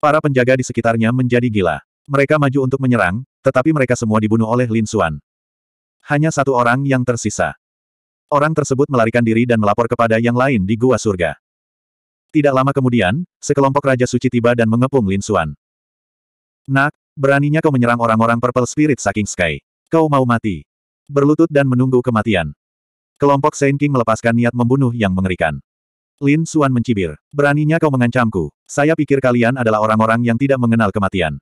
Para penjaga di sekitarnya menjadi gila. Mereka maju untuk menyerang, tetapi mereka semua dibunuh oleh Lin Xuan. Hanya satu orang yang tersisa. Orang tersebut melarikan diri dan melapor kepada yang lain di Gua Surga. Tidak lama kemudian, sekelompok Raja Suci tiba dan mengepung Lin Xuan. Nak, beraninya kau menyerang orang-orang Purple Spirit Saking Sky. Kau mau mati. Berlutut dan menunggu kematian. Kelompok Saint King melepaskan niat membunuh yang mengerikan. Lin Suan mencibir. Beraninya kau mengancamku. Saya pikir kalian adalah orang-orang yang tidak mengenal kematian.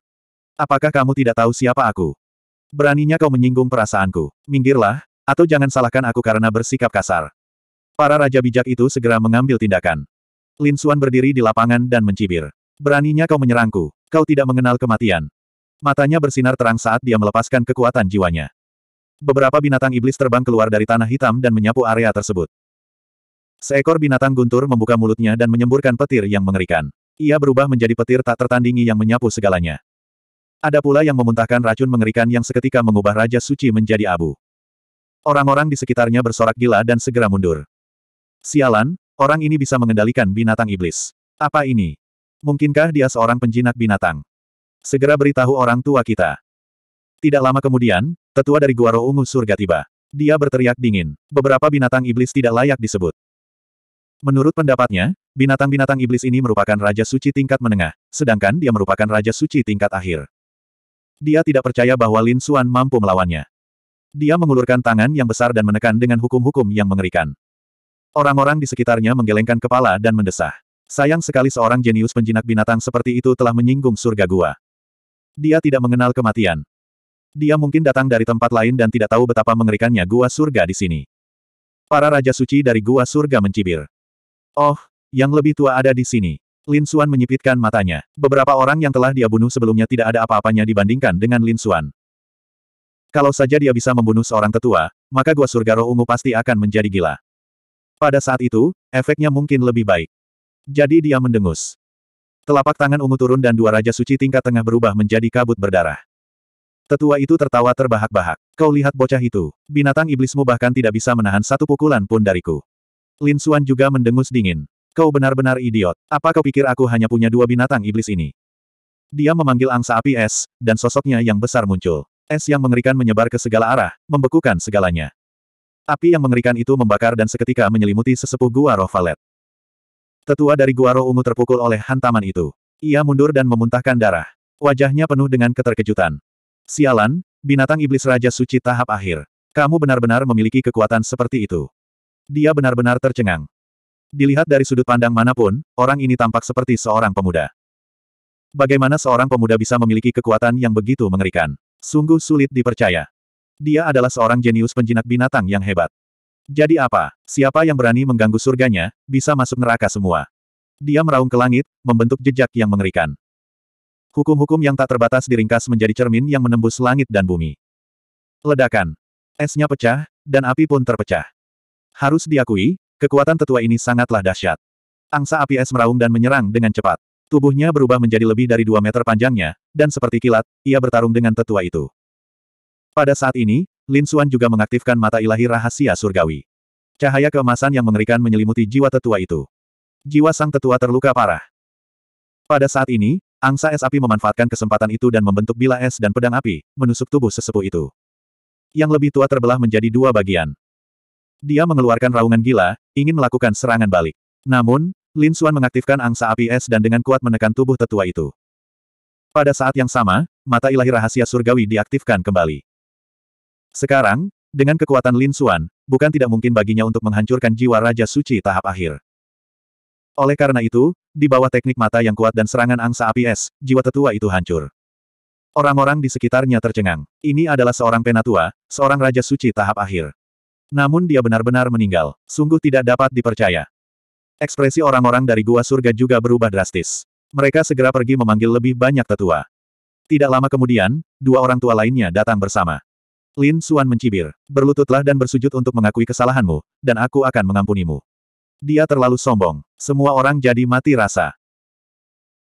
Apakah kamu tidak tahu siapa aku? Beraninya kau menyinggung perasaanku. Minggirlah, atau jangan salahkan aku karena bersikap kasar. Para raja bijak itu segera mengambil tindakan. Lin Suan berdiri di lapangan dan mencibir. Beraninya kau menyerangku. Kau tidak mengenal kematian. Matanya bersinar terang saat dia melepaskan kekuatan jiwanya. Beberapa binatang iblis terbang keluar dari tanah hitam dan menyapu area tersebut. Seekor binatang guntur membuka mulutnya dan menyemburkan petir yang mengerikan. Ia berubah menjadi petir tak tertandingi yang menyapu segalanya. Ada pula yang memuntahkan racun mengerikan yang seketika mengubah Raja Suci menjadi abu. Orang-orang di sekitarnya bersorak gila dan segera mundur. Sialan, orang ini bisa mengendalikan binatang iblis. Apa ini? Mungkinkah dia seorang penjinak binatang? Segera beritahu orang tua kita. Tidak lama kemudian, tetua dari gua ungu surga tiba. Dia berteriak dingin. Beberapa binatang iblis tidak layak disebut. Menurut pendapatnya, binatang-binatang iblis ini merupakan Raja Suci tingkat menengah, sedangkan dia merupakan Raja Suci tingkat akhir. Dia tidak percaya bahwa Lin Xuan mampu melawannya. Dia mengulurkan tangan yang besar dan menekan dengan hukum-hukum yang mengerikan. Orang-orang di sekitarnya menggelengkan kepala dan mendesah. Sayang sekali seorang jenius penjinak binatang seperti itu telah menyinggung surga gua. Dia tidak mengenal kematian. Dia mungkin datang dari tempat lain dan tidak tahu betapa mengerikannya gua surga di sini. Para raja suci dari gua surga mencibir. Oh, yang lebih tua ada di sini. Lin Xuan menyipitkan matanya. Beberapa orang yang telah dia bunuh sebelumnya tidak ada apa-apanya dibandingkan dengan Lin Xuan. Kalau saja dia bisa membunuh seorang tetua, maka gua surga roh ungu pasti akan menjadi gila. Pada saat itu, efeknya mungkin lebih baik. Jadi dia mendengus. Telapak tangan ungu turun dan dua raja suci tingkat tengah berubah menjadi kabut berdarah. Tetua itu tertawa terbahak-bahak. Kau lihat bocah itu, binatang iblismu bahkan tidak bisa menahan satu pukulan pun dariku. Lin Suan juga mendengus dingin. Kau benar-benar idiot. Apa kau pikir aku hanya punya dua binatang iblis ini? Dia memanggil angsa api es, dan sosoknya yang besar muncul. Es yang mengerikan menyebar ke segala arah, membekukan segalanya. Api yang mengerikan itu membakar dan seketika menyelimuti sesepuh gua roh valet. Tetua dari gua roh ungu terpukul oleh hantaman itu. Ia mundur dan memuntahkan darah. Wajahnya penuh dengan keterkejutan. Sialan, binatang iblis Raja Suci tahap akhir. Kamu benar-benar memiliki kekuatan seperti itu. Dia benar-benar tercengang. Dilihat dari sudut pandang manapun, orang ini tampak seperti seorang pemuda. Bagaimana seorang pemuda bisa memiliki kekuatan yang begitu mengerikan? Sungguh sulit dipercaya. Dia adalah seorang jenius penjinak binatang yang hebat. Jadi apa? Siapa yang berani mengganggu surganya, bisa masuk neraka semua. Dia meraung ke langit, membentuk jejak yang mengerikan. Hukum-hukum yang tak terbatas diringkas menjadi cermin yang menembus langit dan bumi. Ledakan. Esnya pecah, dan api pun terpecah. Harus diakui, kekuatan tetua ini sangatlah dahsyat. Angsa api es meraung dan menyerang dengan cepat. Tubuhnya berubah menjadi lebih dari dua meter panjangnya, dan seperti kilat, ia bertarung dengan tetua itu. Pada saat ini, Lin Xuan juga mengaktifkan mata ilahi rahasia surgawi. Cahaya keemasan yang mengerikan menyelimuti jiwa tetua itu. Jiwa sang tetua terluka parah. Pada saat ini, angsa es api memanfaatkan kesempatan itu dan membentuk bila es dan pedang api, menusuk tubuh sesepuh itu. Yang lebih tua terbelah menjadi dua bagian. Dia mengeluarkan raungan gila, ingin melakukan serangan balik. Namun, Lin Xuan mengaktifkan angsa api es dan dengan kuat menekan tubuh tetua itu. Pada saat yang sama, mata ilahi rahasia surgawi diaktifkan kembali. Sekarang, dengan kekuatan Lin Xuan, bukan tidak mungkin baginya untuk menghancurkan jiwa Raja Suci tahap akhir. Oleh karena itu, di bawah teknik mata yang kuat dan serangan angsa api es, jiwa tetua itu hancur. Orang-orang di sekitarnya tercengang. Ini adalah seorang penatua, seorang Raja Suci tahap akhir. Namun dia benar-benar meninggal, sungguh tidak dapat dipercaya. Ekspresi orang-orang dari gua surga juga berubah drastis. Mereka segera pergi memanggil lebih banyak tetua. Tidak lama kemudian, dua orang tua lainnya datang bersama. Lin Suan mencibir, berlututlah dan bersujud untuk mengakui kesalahanmu, dan aku akan mengampunimu. Dia terlalu sombong, semua orang jadi mati rasa.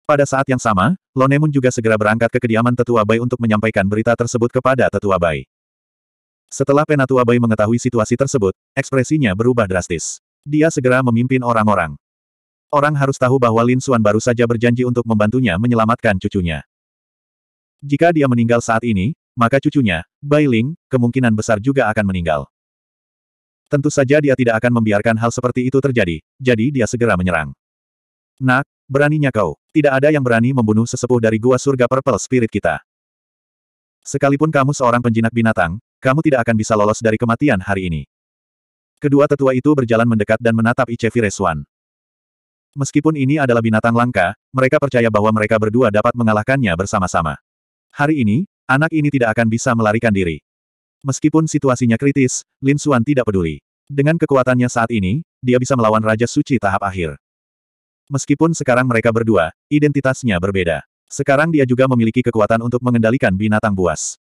Pada saat yang sama, Lonemun juga segera berangkat ke kediaman tetua Bai untuk menyampaikan berita tersebut kepada tetua Bai. Setelah Penatua Bai mengetahui situasi tersebut, ekspresinya berubah drastis. Dia segera memimpin orang-orang. Orang harus tahu bahwa Lin Xuan baru saja berjanji untuk membantunya menyelamatkan cucunya. Jika dia meninggal saat ini, maka cucunya, Bai Ling, kemungkinan besar juga akan meninggal. Tentu saja dia tidak akan membiarkan hal seperti itu terjadi, jadi dia segera menyerang. Nak, beraninya kau. Tidak ada yang berani membunuh sesepuh dari gua surga purple spirit kita. Sekalipun kamu seorang penjinak binatang, kamu tidak akan bisa lolos dari kematian hari ini. Kedua tetua itu berjalan mendekat dan menatap Ichevi Reswan. Meskipun ini adalah binatang langka, mereka percaya bahwa mereka berdua dapat mengalahkannya bersama-sama. Hari ini, anak ini tidak akan bisa melarikan diri. Meskipun situasinya kritis, Lin Suan tidak peduli. Dengan kekuatannya saat ini, dia bisa melawan Raja Suci tahap akhir. Meskipun sekarang mereka berdua, identitasnya berbeda. Sekarang dia juga memiliki kekuatan untuk mengendalikan binatang buas.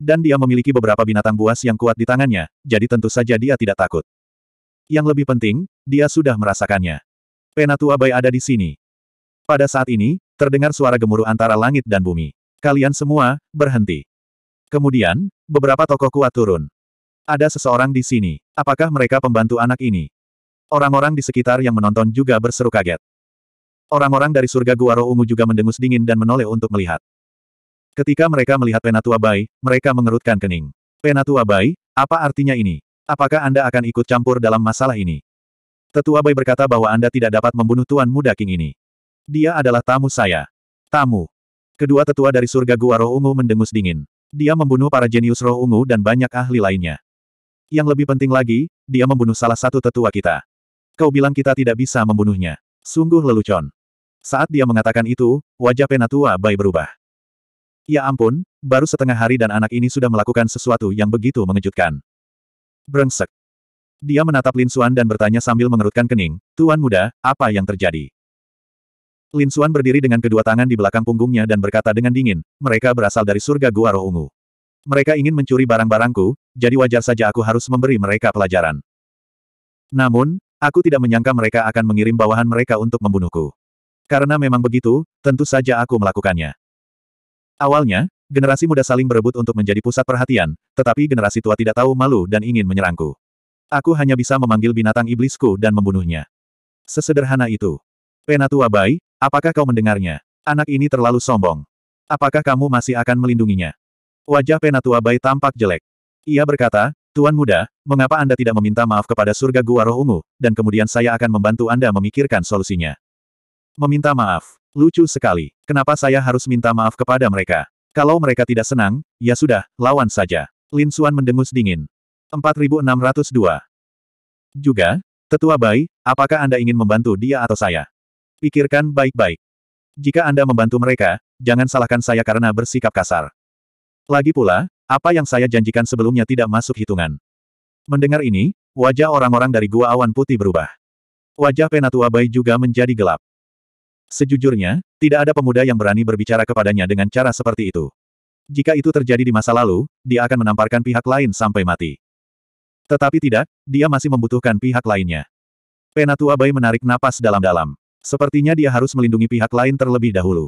Dan dia memiliki beberapa binatang buas yang kuat di tangannya, jadi tentu saja dia tidak takut. Yang lebih penting, dia sudah merasakannya. Penatua bay ada di sini. Pada saat ini, terdengar suara gemuruh antara langit dan bumi. Kalian semua, berhenti. Kemudian, beberapa tokoh kuat turun. Ada seseorang di sini. Apakah mereka pembantu anak ini? Orang-orang di sekitar yang menonton juga berseru kaget. Orang-orang dari surga Guaro Ungu juga mendengus dingin dan menoleh untuk melihat. Ketika mereka melihat Penatua Bai, mereka mengerutkan kening. Penatua Bai, apa artinya ini? Apakah Anda akan ikut campur dalam masalah ini? Tetua Bai berkata bahwa Anda tidak dapat membunuh Tuan Muda King ini. Dia adalah tamu saya. Tamu. Kedua tetua dari surga gua roh ungu mendengus dingin. Dia membunuh para jenius roh ungu dan banyak ahli lainnya. Yang lebih penting lagi, dia membunuh salah satu tetua kita. Kau bilang kita tidak bisa membunuhnya. Sungguh lelucon. Saat dia mengatakan itu, wajah Penatua Bai berubah. Ya ampun, baru setengah hari dan anak ini sudah melakukan sesuatu yang begitu mengejutkan. Brengsek. Dia menatap Lin Xuan dan bertanya sambil mengerutkan kening, Tuan muda, apa yang terjadi? Lin Xuan berdiri dengan kedua tangan di belakang punggungnya dan berkata dengan dingin, mereka berasal dari surga gua roh ungu. Mereka ingin mencuri barang-barangku, jadi wajar saja aku harus memberi mereka pelajaran. Namun, aku tidak menyangka mereka akan mengirim bawahan mereka untuk membunuhku. Karena memang begitu, tentu saja aku melakukannya. Awalnya, generasi muda saling berebut untuk menjadi pusat perhatian, tetapi generasi tua tidak tahu malu dan ingin menyerangku. Aku hanya bisa memanggil binatang iblisku dan membunuhnya. Sesederhana itu. Penatua Bai, apakah kau mendengarnya? Anak ini terlalu sombong. Apakah kamu masih akan melindunginya? Wajah Penatua Bai tampak jelek. Ia berkata, Tuan Muda, mengapa Anda tidak meminta maaf kepada surga Gua Roh Ungu, dan kemudian saya akan membantu Anda memikirkan solusinya. Meminta maaf. Lucu sekali. Kenapa saya harus minta maaf kepada mereka? Kalau mereka tidak senang, ya sudah, lawan saja. Lin Suan mendengus dingin. 4602. Juga, Tetua Bai, apakah Anda ingin membantu dia atau saya? Pikirkan baik-baik. Jika Anda membantu mereka, jangan salahkan saya karena bersikap kasar. Lagi pula, apa yang saya janjikan sebelumnya tidak masuk hitungan. Mendengar ini, wajah orang-orang dari Gua Awan Putih berubah. Wajah Penatua Bai juga menjadi gelap. Sejujurnya, tidak ada pemuda yang berani berbicara kepadanya dengan cara seperti itu. Jika itu terjadi di masa lalu, dia akan menamparkan pihak lain sampai mati. Tetapi tidak, dia masih membutuhkan pihak lainnya. Penatua Bai menarik napas dalam-dalam. Sepertinya dia harus melindungi pihak lain terlebih dahulu.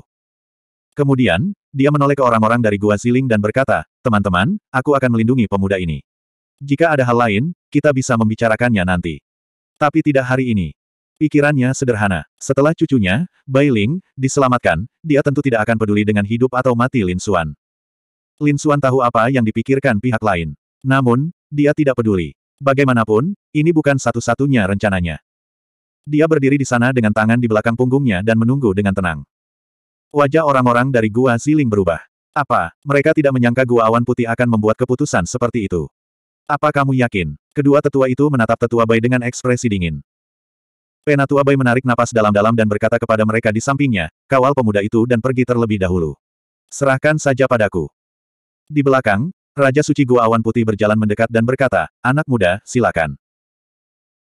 Kemudian, dia menoleh ke orang-orang dari Gua siling dan berkata, Teman-teman, aku akan melindungi pemuda ini. Jika ada hal lain, kita bisa membicarakannya nanti. Tapi tidak hari ini. Pikirannya sederhana. Setelah cucunya, Bai Ling, diselamatkan, dia tentu tidak akan peduli dengan hidup atau mati Lin Xuan. Lin Xuan tahu apa yang dipikirkan pihak lain. Namun, dia tidak peduli. Bagaimanapun, ini bukan satu-satunya rencananya. Dia berdiri di sana dengan tangan di belakang punggungnya dan menunggu dengan tenang. Wajah orang-orang dari Gua Ziling berubah. Apa, mereka tidak menyangka Gua Awan Putih akan membuat keputusan seperti itu. Apa kamu yakin? Kedua tetua itu menatap tetua Bai dengan ekspresi dingin. Penatu Abai menarik napas dalam-dalam dan berkata kepada mereka di sampingnya, kawal pemuda itu dan pergi terlebih dahulu. Serahkan saja padaku. Di belakang, Raja Suci Gua Awan Putih berjalan mendekat dan berkata, anak muda, silakan.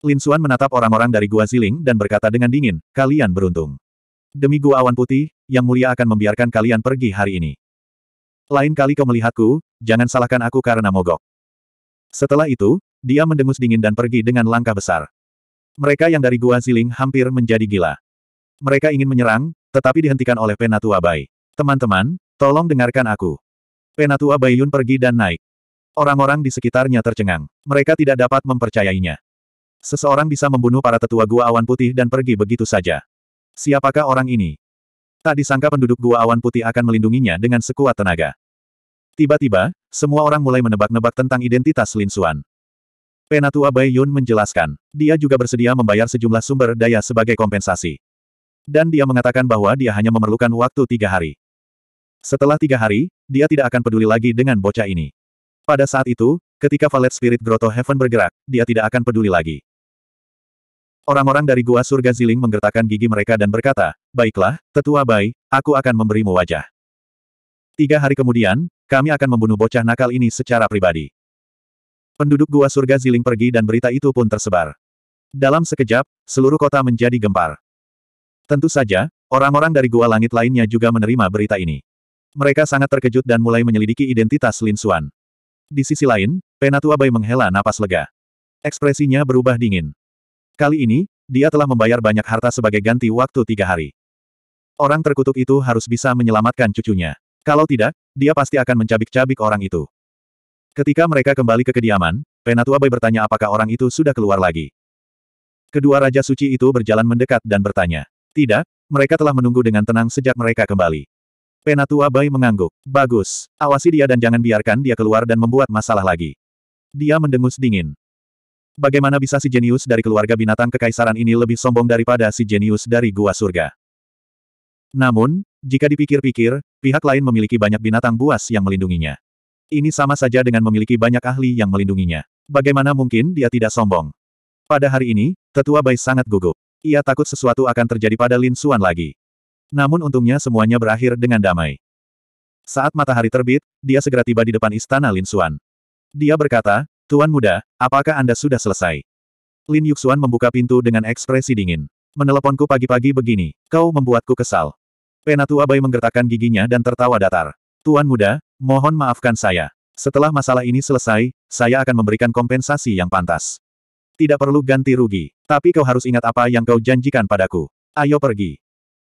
Lin Suan menatap orang-orang dari Gua Ziling dan berkata dengan dingin, kalian beruntung. Demi Gua Awan Putih, Yang Mulia akan membiarkan kalian pergi hari ini. Lain kali kau melihatku, jangan salahkan aku karena mogok. Setelah itu, dia mendengus dingin dan pergi dengan langkah besar. Mereka yang dari Gua Ziling hampir menjadi gila. Mereka ingin menyerang, tetapi dihentikan oleh Penatua Bai. Teman-teman, tolong dengarkan aku. Penatua Bai Yun pergi dan naik. Orang-orang di sekitarnya tercengang. Mereka tidak dapat mempercayainya. Seseorang bisa membunuh para tetua Gua Awan Putih dan pergi begitu saja. Siapakah orang ini? Tak disangka penduduk Gua Awan Putih akan melindunginya dengan sekuat tenaga. Tiba-tiba, semua orang mulai menebak-nebak tentang identitas Lin Suan. Penatua Bai Yun menjelaskan, dia juga bersedia membayar sejumlah sumber daya sebagai kompensasi. Dan dia mengatakan bahwa dia hanya memerlukan waktu tiga hari. Setelah tiga hari, dia tidak akan peduli lagi dengan bocah ini. Pada saat itu, ketika Valet Spirit Grotto Heaven bergerak, dia tidak akan peduli lagi. Orang-orang dari Gua Surga Ziling menggertakkan gigi mereka dan berkata, Baiklah, Tetua Bai, aku akan memberimu wajah. Tiga hari kemudian, kami akan membunuh bocah nakal ini secara pribadi. Penduduk gua surga ziling pergi dan berita itu pun tersebar. Dalam sekejap, seluruh kota menjadi gempar. Tentu saja, orang-orang dari gua langit lainnya juga menerima berita ini. Mereka sangat terkejut dan mulai menyelidiki identitas Lin Xuan. Di sisi lain, Penatua Bai menghela napas lega. Ekspresinya berubah dingin. Kali ini, dia telah membayar banyak harta sebagai ganti waktu tiga hari. Orang terkutuk itu harus bisa menyelamatkan cucunya. Kalau tidak, dia pasti akan mencabik-cabik orang itu. Ketika mereka kembali ke kediaman, Penatua Bai bertanya apakah orang itu sudah keluar lagi. Kedua Raja Suci itu berjalan mendekat dan bertanya. Tidak, mereka telah menunggu dengan tenang sejak mereka kembali. Penatua Bai mengangguk. Bagus, awasi dia dan jangan biarkan dia keluar dan membuat masalah lagi. Dia mendengus dingin. Bagaimana bisa si jenius dari keluarga binatang kekaisaran ini lebih sombong daripada si jenius dari gua surga? Namun, jika dipikir-pikir, pihak lain memiliki banyak binatang buas yang melindunginya. Ini sama saja dengan memiliki banyak ahli yang melindunginya. Bagaimana mungkin dia tidak sombong? Pada hari ini, tetua Bai sangat gugup. Ia takut sesuatu akan terjadi pada Lin Xuan lagi. Namun untungnya semuanya berakhir dengan damai. Saat matahari terbit, dia segera tiba di depan istana Lin Xuan. Dia berkata, Tuan muda, apakah Anda sudah selesai? Lin Yuxuan membuka pintu dengan ekspresi dingin. Meneleponku pagi-pagi begini, kau membuatku kesal. Penatua Bai menggertakkan giginya dan tertawa datar. Tuan muda, Mohon maafkan saya. Setelah masalah ini selesai, saya akan memberikan kompensasi yang pantas. Tidak perlu ganti rugi. Tapi kau harus ingat apa yang kau janjikan padaku. Ayo pergi.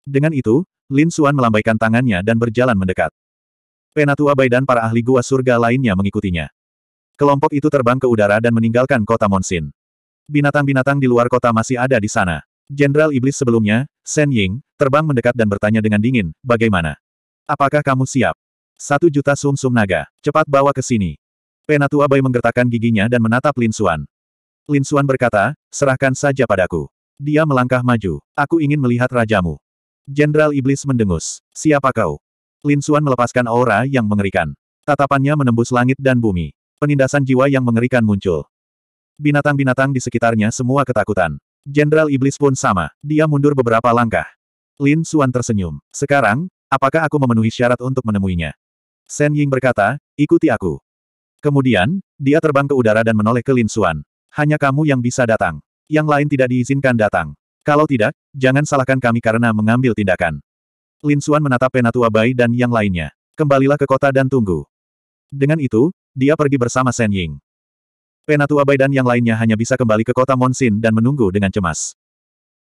Dengan itu, Lin Suan melambaikan tangannya dan berjalan mendekat. Penatua Bai dan para ahli gua surga lainnya mengikutinya. Kelompok itu terbang ke udara dan meninggalkan kota Monsin. Binatang-binatang di luar kota masih ada di sana. Jenderal Iblis sebelumnya, Shen Ying, terbang mendekat dan bertanya dengan dingin, bagaimana? Apakah kamu siap? Satu juta sumsum sum naga. Cepat bawa ke sini. Penatua Bai menggertakkan giginya dan menatap Lin Suan. Lin Suan berkata, serahkan saja padaku. Dia melangkah maju. Aku ingin melihat rajamu. Jenderal Iblis mendengus. Siapa kau? Lin Suan melepaskan aura yang mengerikan. Tatapannya menembus langit dan bumi. Penindasan jiwa yang mengerikan muncul. Binatang-binatang di sekitarnya semua ketakutan. Jenderal Iblis pun sama. Dia mundur beberapa langkah. Lin Suan tersenyum. Sekarang, apakah aku memenuhi syarat untuk menemuinya? Shen Ying berkata, ikuti aku. Kemudian, dia terbang ke udara dan menoleh ke Lin Xuan. Hanya kamu yang bisa datang. Yang lain tidak diizinkan datang. Kalau tidak, jangan salahkan kami karena mengambil tindakan. Lin Xuan menatap Penatua Bai dan yang lainnya. Kembalilah ke kota dan tunggu. Dengan itu, dia pergi bersama Shen Ying. Penatua Bai dan yang lainnya hanya bisa kembali ke kota Monsin dan menunggu dengan cemas.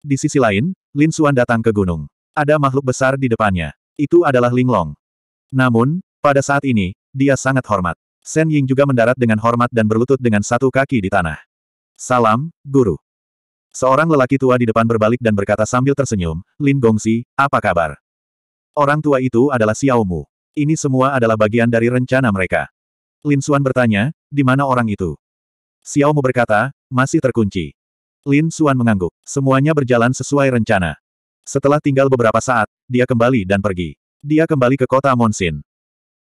Di sisi lain, Lin Xuan datang ke gunung. Ada makhluk besar di depannya. Itu adalah Linglong. Namun, pada saat ini, dia sangat hormat. Shen Ying juga mendarat dengan hormat dan berlutut dengan satu kaki di tanah. Salam, Guru. Seorang lelaki tua di depan berbalik dan berkata sambil tersenyum, Lin Gongsi, apa kabar? Orang tua itu adalah Xiao Mu. Ini semua adalah bagian dari rencana mereka. Lin Xuan bertanya, di mana orang itu? Xiao Mu berkata, masih terkunci. Lin Xuan mengangguk. Semuanya berjalan sesuai rencana. Setelah tinggal beberapa saat, dia kembali dan pergi. Dia kembali ke kota Monsin.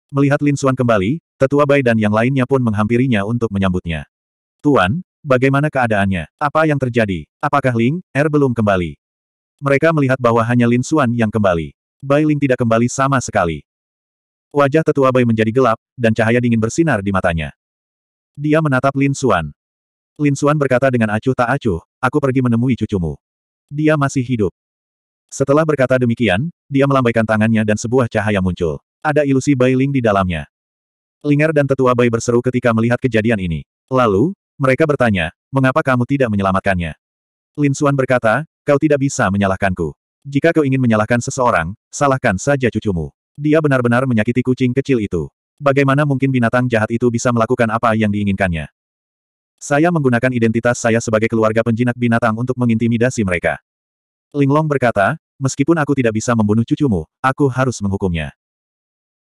Melihat Lin Suan kembali, tetua Bai dan yang lainnya pun menghampirinya untuk menyambutnya. Tuan, bagaimana keadaannya? Apa yang terjadi? Apakah Ling, Er belum kembali? Mereka melihat bahwa hanya Lin Suan yang kembali. Bai Ling tidak kembali sama sekali. Wajah tetua Bai menjadi gelap, dan cahaya dingin bersinar di matanya. Dia menatap Lin Suan. Lin Suan berkata dengan acuh tak acuh, aku pergi menemui cucumu. Dia masih hidup. Setelah berkata demikian, dia melambaikan tangannya dan sebuah cahaya muncul. Ada ilusi Bai di dalamnya. Linger dan tetua Bai berseru ketika melihat kejadian ini. Lalu, mereka bertanya, mengapa kamu tidak menyelamatkannya? Lin Xuan berkata, kau tidak bisa menyalahkanku. Jika kau ingin menyalahkan seseorang, salahkan saja cucumu. Dia benar-benar menyakiti kucing kecil itu. Bagaimana mungkin binatang jahat itu bisa melakukan apa yang diinginkannya? Saya menggunakan identitas saya sebagai keluarga penjinak binatang untuk mengintimidasi mereka. Linglong berkata, meskipun aku tidak bisa membunuh cucumu, aku harus menghukumnya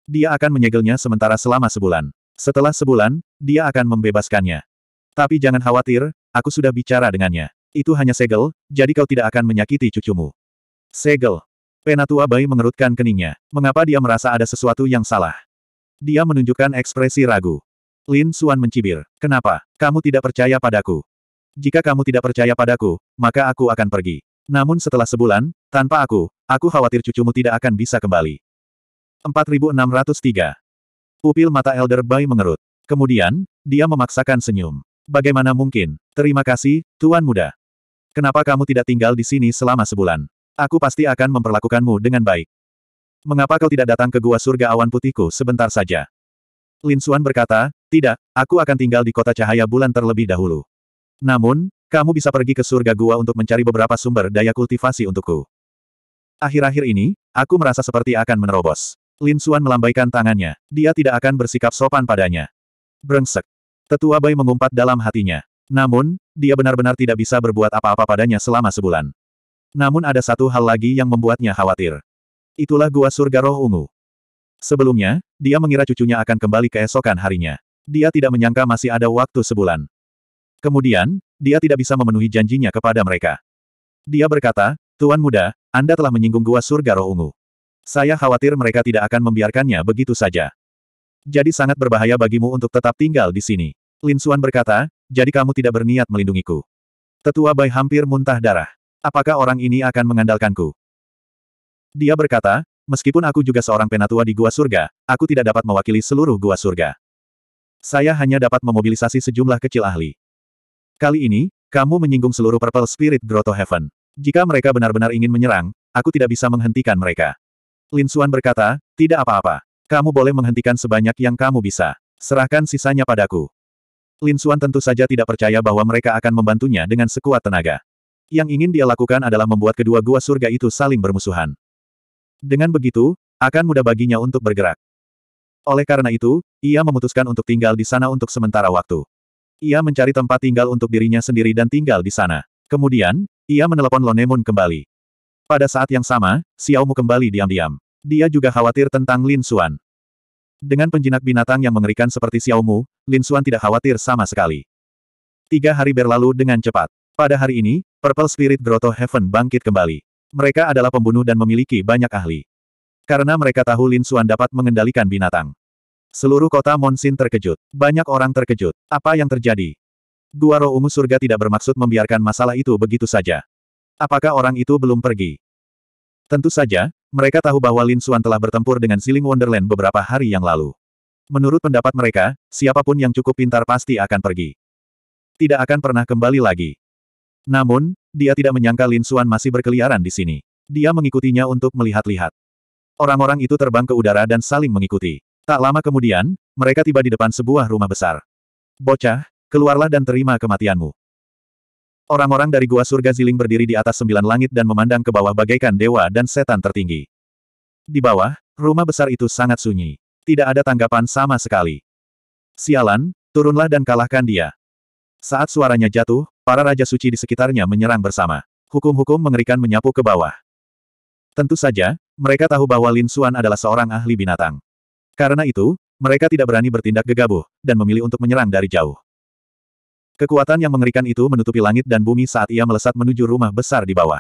dia akan menyegelnya sementara selama sebulan. Setelah sebulan, dia akan membebaskannya. Tapi jangan khawatir, aku sudah bicara dengannya. Itu hanya segel, jadi kau tidak akan menyakiti cucumu. Segel. Penatua bayi mengerutkan keningnya. Mengapa dia merasa ada sesuatu yang salah? Dia menunjukkan ekspresi ragu. Lin Suan mencibir. Kenapa? Kamu tidak percaya padaku. Jika kamu tidak percaya padaku, maka aku akan pergi. Namun setelah sebulan, tanpa aku, aku khawatir cucumu tidak akan bisa kembali. 4603. Pupil mata Elder Bai mengerut. Kemudian, dia memaksakan senyum. Bagaimana mungkin? Terima kasih, Tuan Muda. Kenapa kamu tidak tinggal di sini selama sebulan? Aku pasti akan memperlakukanmu dengan baik. Mengapa kau tidak datang ke Gua Surga Awan Putihku sebentar saja? Lin Xuan berkata, tidak, aku akan tinggal di kota cahaya bulan terlebih dahulu. Namun, kamu bisa pergi ke surga gua untuk mencari beberapa sumber daya kultivasi untukku. Akhir-akhir ini, aku merasa seperti akan menerobos. Lin Suan melambaikan tangannya. Dia tidak akan bersikap sopan padanya. Brengsek. Tetua Bai mengumpat dalam hatinya. Namun, dia benar-benar tidak bisa berbuat apa-apa padanya selama sebulan. Namun ada satu hal lagi yang membuatnya khawatir. Itulah gua surga roh ungu. Sebelumnya, dia mengira cucunya akan kembali keesokan harinya. Dia tidak menyangka masih ada waktu sebulan. Kemudian, dia tidak bisa memenuhi janjinya kepada mereka. Dia berkata, Tuan Muda, Anda telah menyinggung gua surga roh ungu. Saya khawatir mereka tidak akan membiarkannya begitu saja. Jadi sangat berbahaya bagimu untuk tetap tinggal di sini. Lin Xuan berkata, jadi kamu tidak berniat melindungiku. Tetua Bai hampir muntah darah. Apakah orang ini akan mengandalkanku? Dia berkata, meskipun aku juga seorang penatua di Gua Surga, aku tidak dapat mewakili seluruh Gua Surga. Saya hanya dapat memobilisasi sejumlah kecil ahli. Kali ini, kamu menyinggung seluruh Purple Spirit Grotto Heaven. Jika mereka benar-benar ingin menyerang, aku tidak bisa menghentikan mereka. Lin Suan berkata, tidak apa-apa. Kamu boleh menghentikan sebanyak yang kamu bisa. Serahkan sisanya padaku. Lin Suan tentu saja tidak percaya bahwa mereka akan membantunya dengan sekuat tenaga. Yang ingin dia lakukan adalah membuat kedua gua surga itu saling bermusuhan. Dengan begitu, akan mudah baginya untuk bergerak. Oleh karena itu, ia memutuskan untuk tinggal di sana untuk sementara waktu. Ia mencari tempat tinggal untuk dirinya sendiri dan tinggal di sana. Kemudian, ia menelepon Lonemun kembali. Pada saat yang sama, Xiao Mu kembali diam-diam. Dia juga khawatir tentang Lin Xuan. Dengan penjinak binatang yang mengerikan seperti Xiao Mu, Lin Xuan tidak khawatir sama sekali. Tiga hari berlalu dengan cepat. Pada hari ini, Purple Spirit Grotto Heaven bangkit kembali. Mereka adalah pembunuh dan memiliki banyak ahli. Karena mereka tahu Lin Xuan dapat mengendalikan binatang. Seluruh kota Monsin terkejut. Banyak orang terkejut. Apa yang terjadi? Guaro roh ungu surga tidak bermaksud membiarkan masalah itu begitu saja. Apakah orang itu belum pergi? Tentu saja, mereka tahu bahwa Lin Xuan telah bertempur dengan Siling Wonderland beberapa hari yang lalu. Menurut pendapat mereka, siapapun yang cukup pintar pasti akan pergi. Tidak akan pernah kembali lagi. Namun, dia tidak menyangka Lin Xuan masih berkeliaran di sini. Dia mengikutinya untuk melihat-lihat. Orang-orang itu terbang ke udara dan saling mengikuti. Tak lama kemudian, mereka tiba di depan sebuah rumah besar. Bocah, keluarlah dan terima kematianmu. Orang-orang dari gua surga ziling berdiri di atas sembilan langit dan memandang ke bawah bagaikan dewa dan setan tertinggi. Di bawah, rumah besar itu sangat sunyi. Tidak ada tanggapan sama sekali. Sialan, turunlah dan kalahkan dia. Saat suaranya jatuh, para raja suci di sekitarnya menyerang bersama. Hukum-hukum mengerikan menyapu ke bawah. Tentu saja, mereka tahu bahwa Lin Xuan adalah seorang ahli binatang. Karena itu, mereka tidak berani bertindak gegabah, dan memilih untuk menyerang dari jauh. Kekuatan yang mengerikan itu menutupi langit dan bumi saat ia melesat menuju rumah besar di bawah.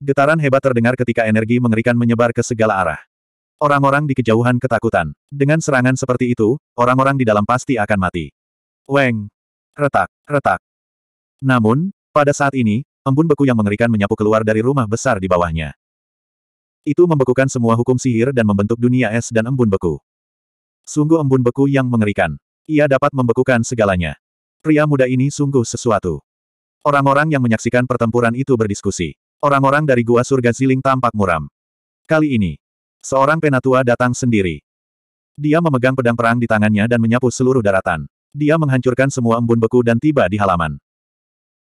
Getaran hebat terdengar ketika energi mengerikan menyebar ke segala arah. Orang-orang di kejauhan ketakutan. Dengan serangan seperti itu, orang-orang di dalam pasti akan mati. Weng! Retak, retak. Namun, pada saat ini, embun beku yang mengerikan menyapu keluar dari rumah besar di bawahnya. Itu membekukan semua hukum sihir dan membentuk dunia es dan embun beku. Sungguh embun beku yang mengerikan. Ia dapat membekukan segalanya. Pria muda ini sungguh sesuatu. Orang-orang yang menyaksikan pertempuran itu berdiskusi. Orang-orang dari gua surga ziling tampak muram. Kali ini, seorang penatua datang sendiri. Dia memegang pedang perang di tangannya dan menyapu seluruh daratan. Dia menghancurkan semua embun beku dan tiba di halaman.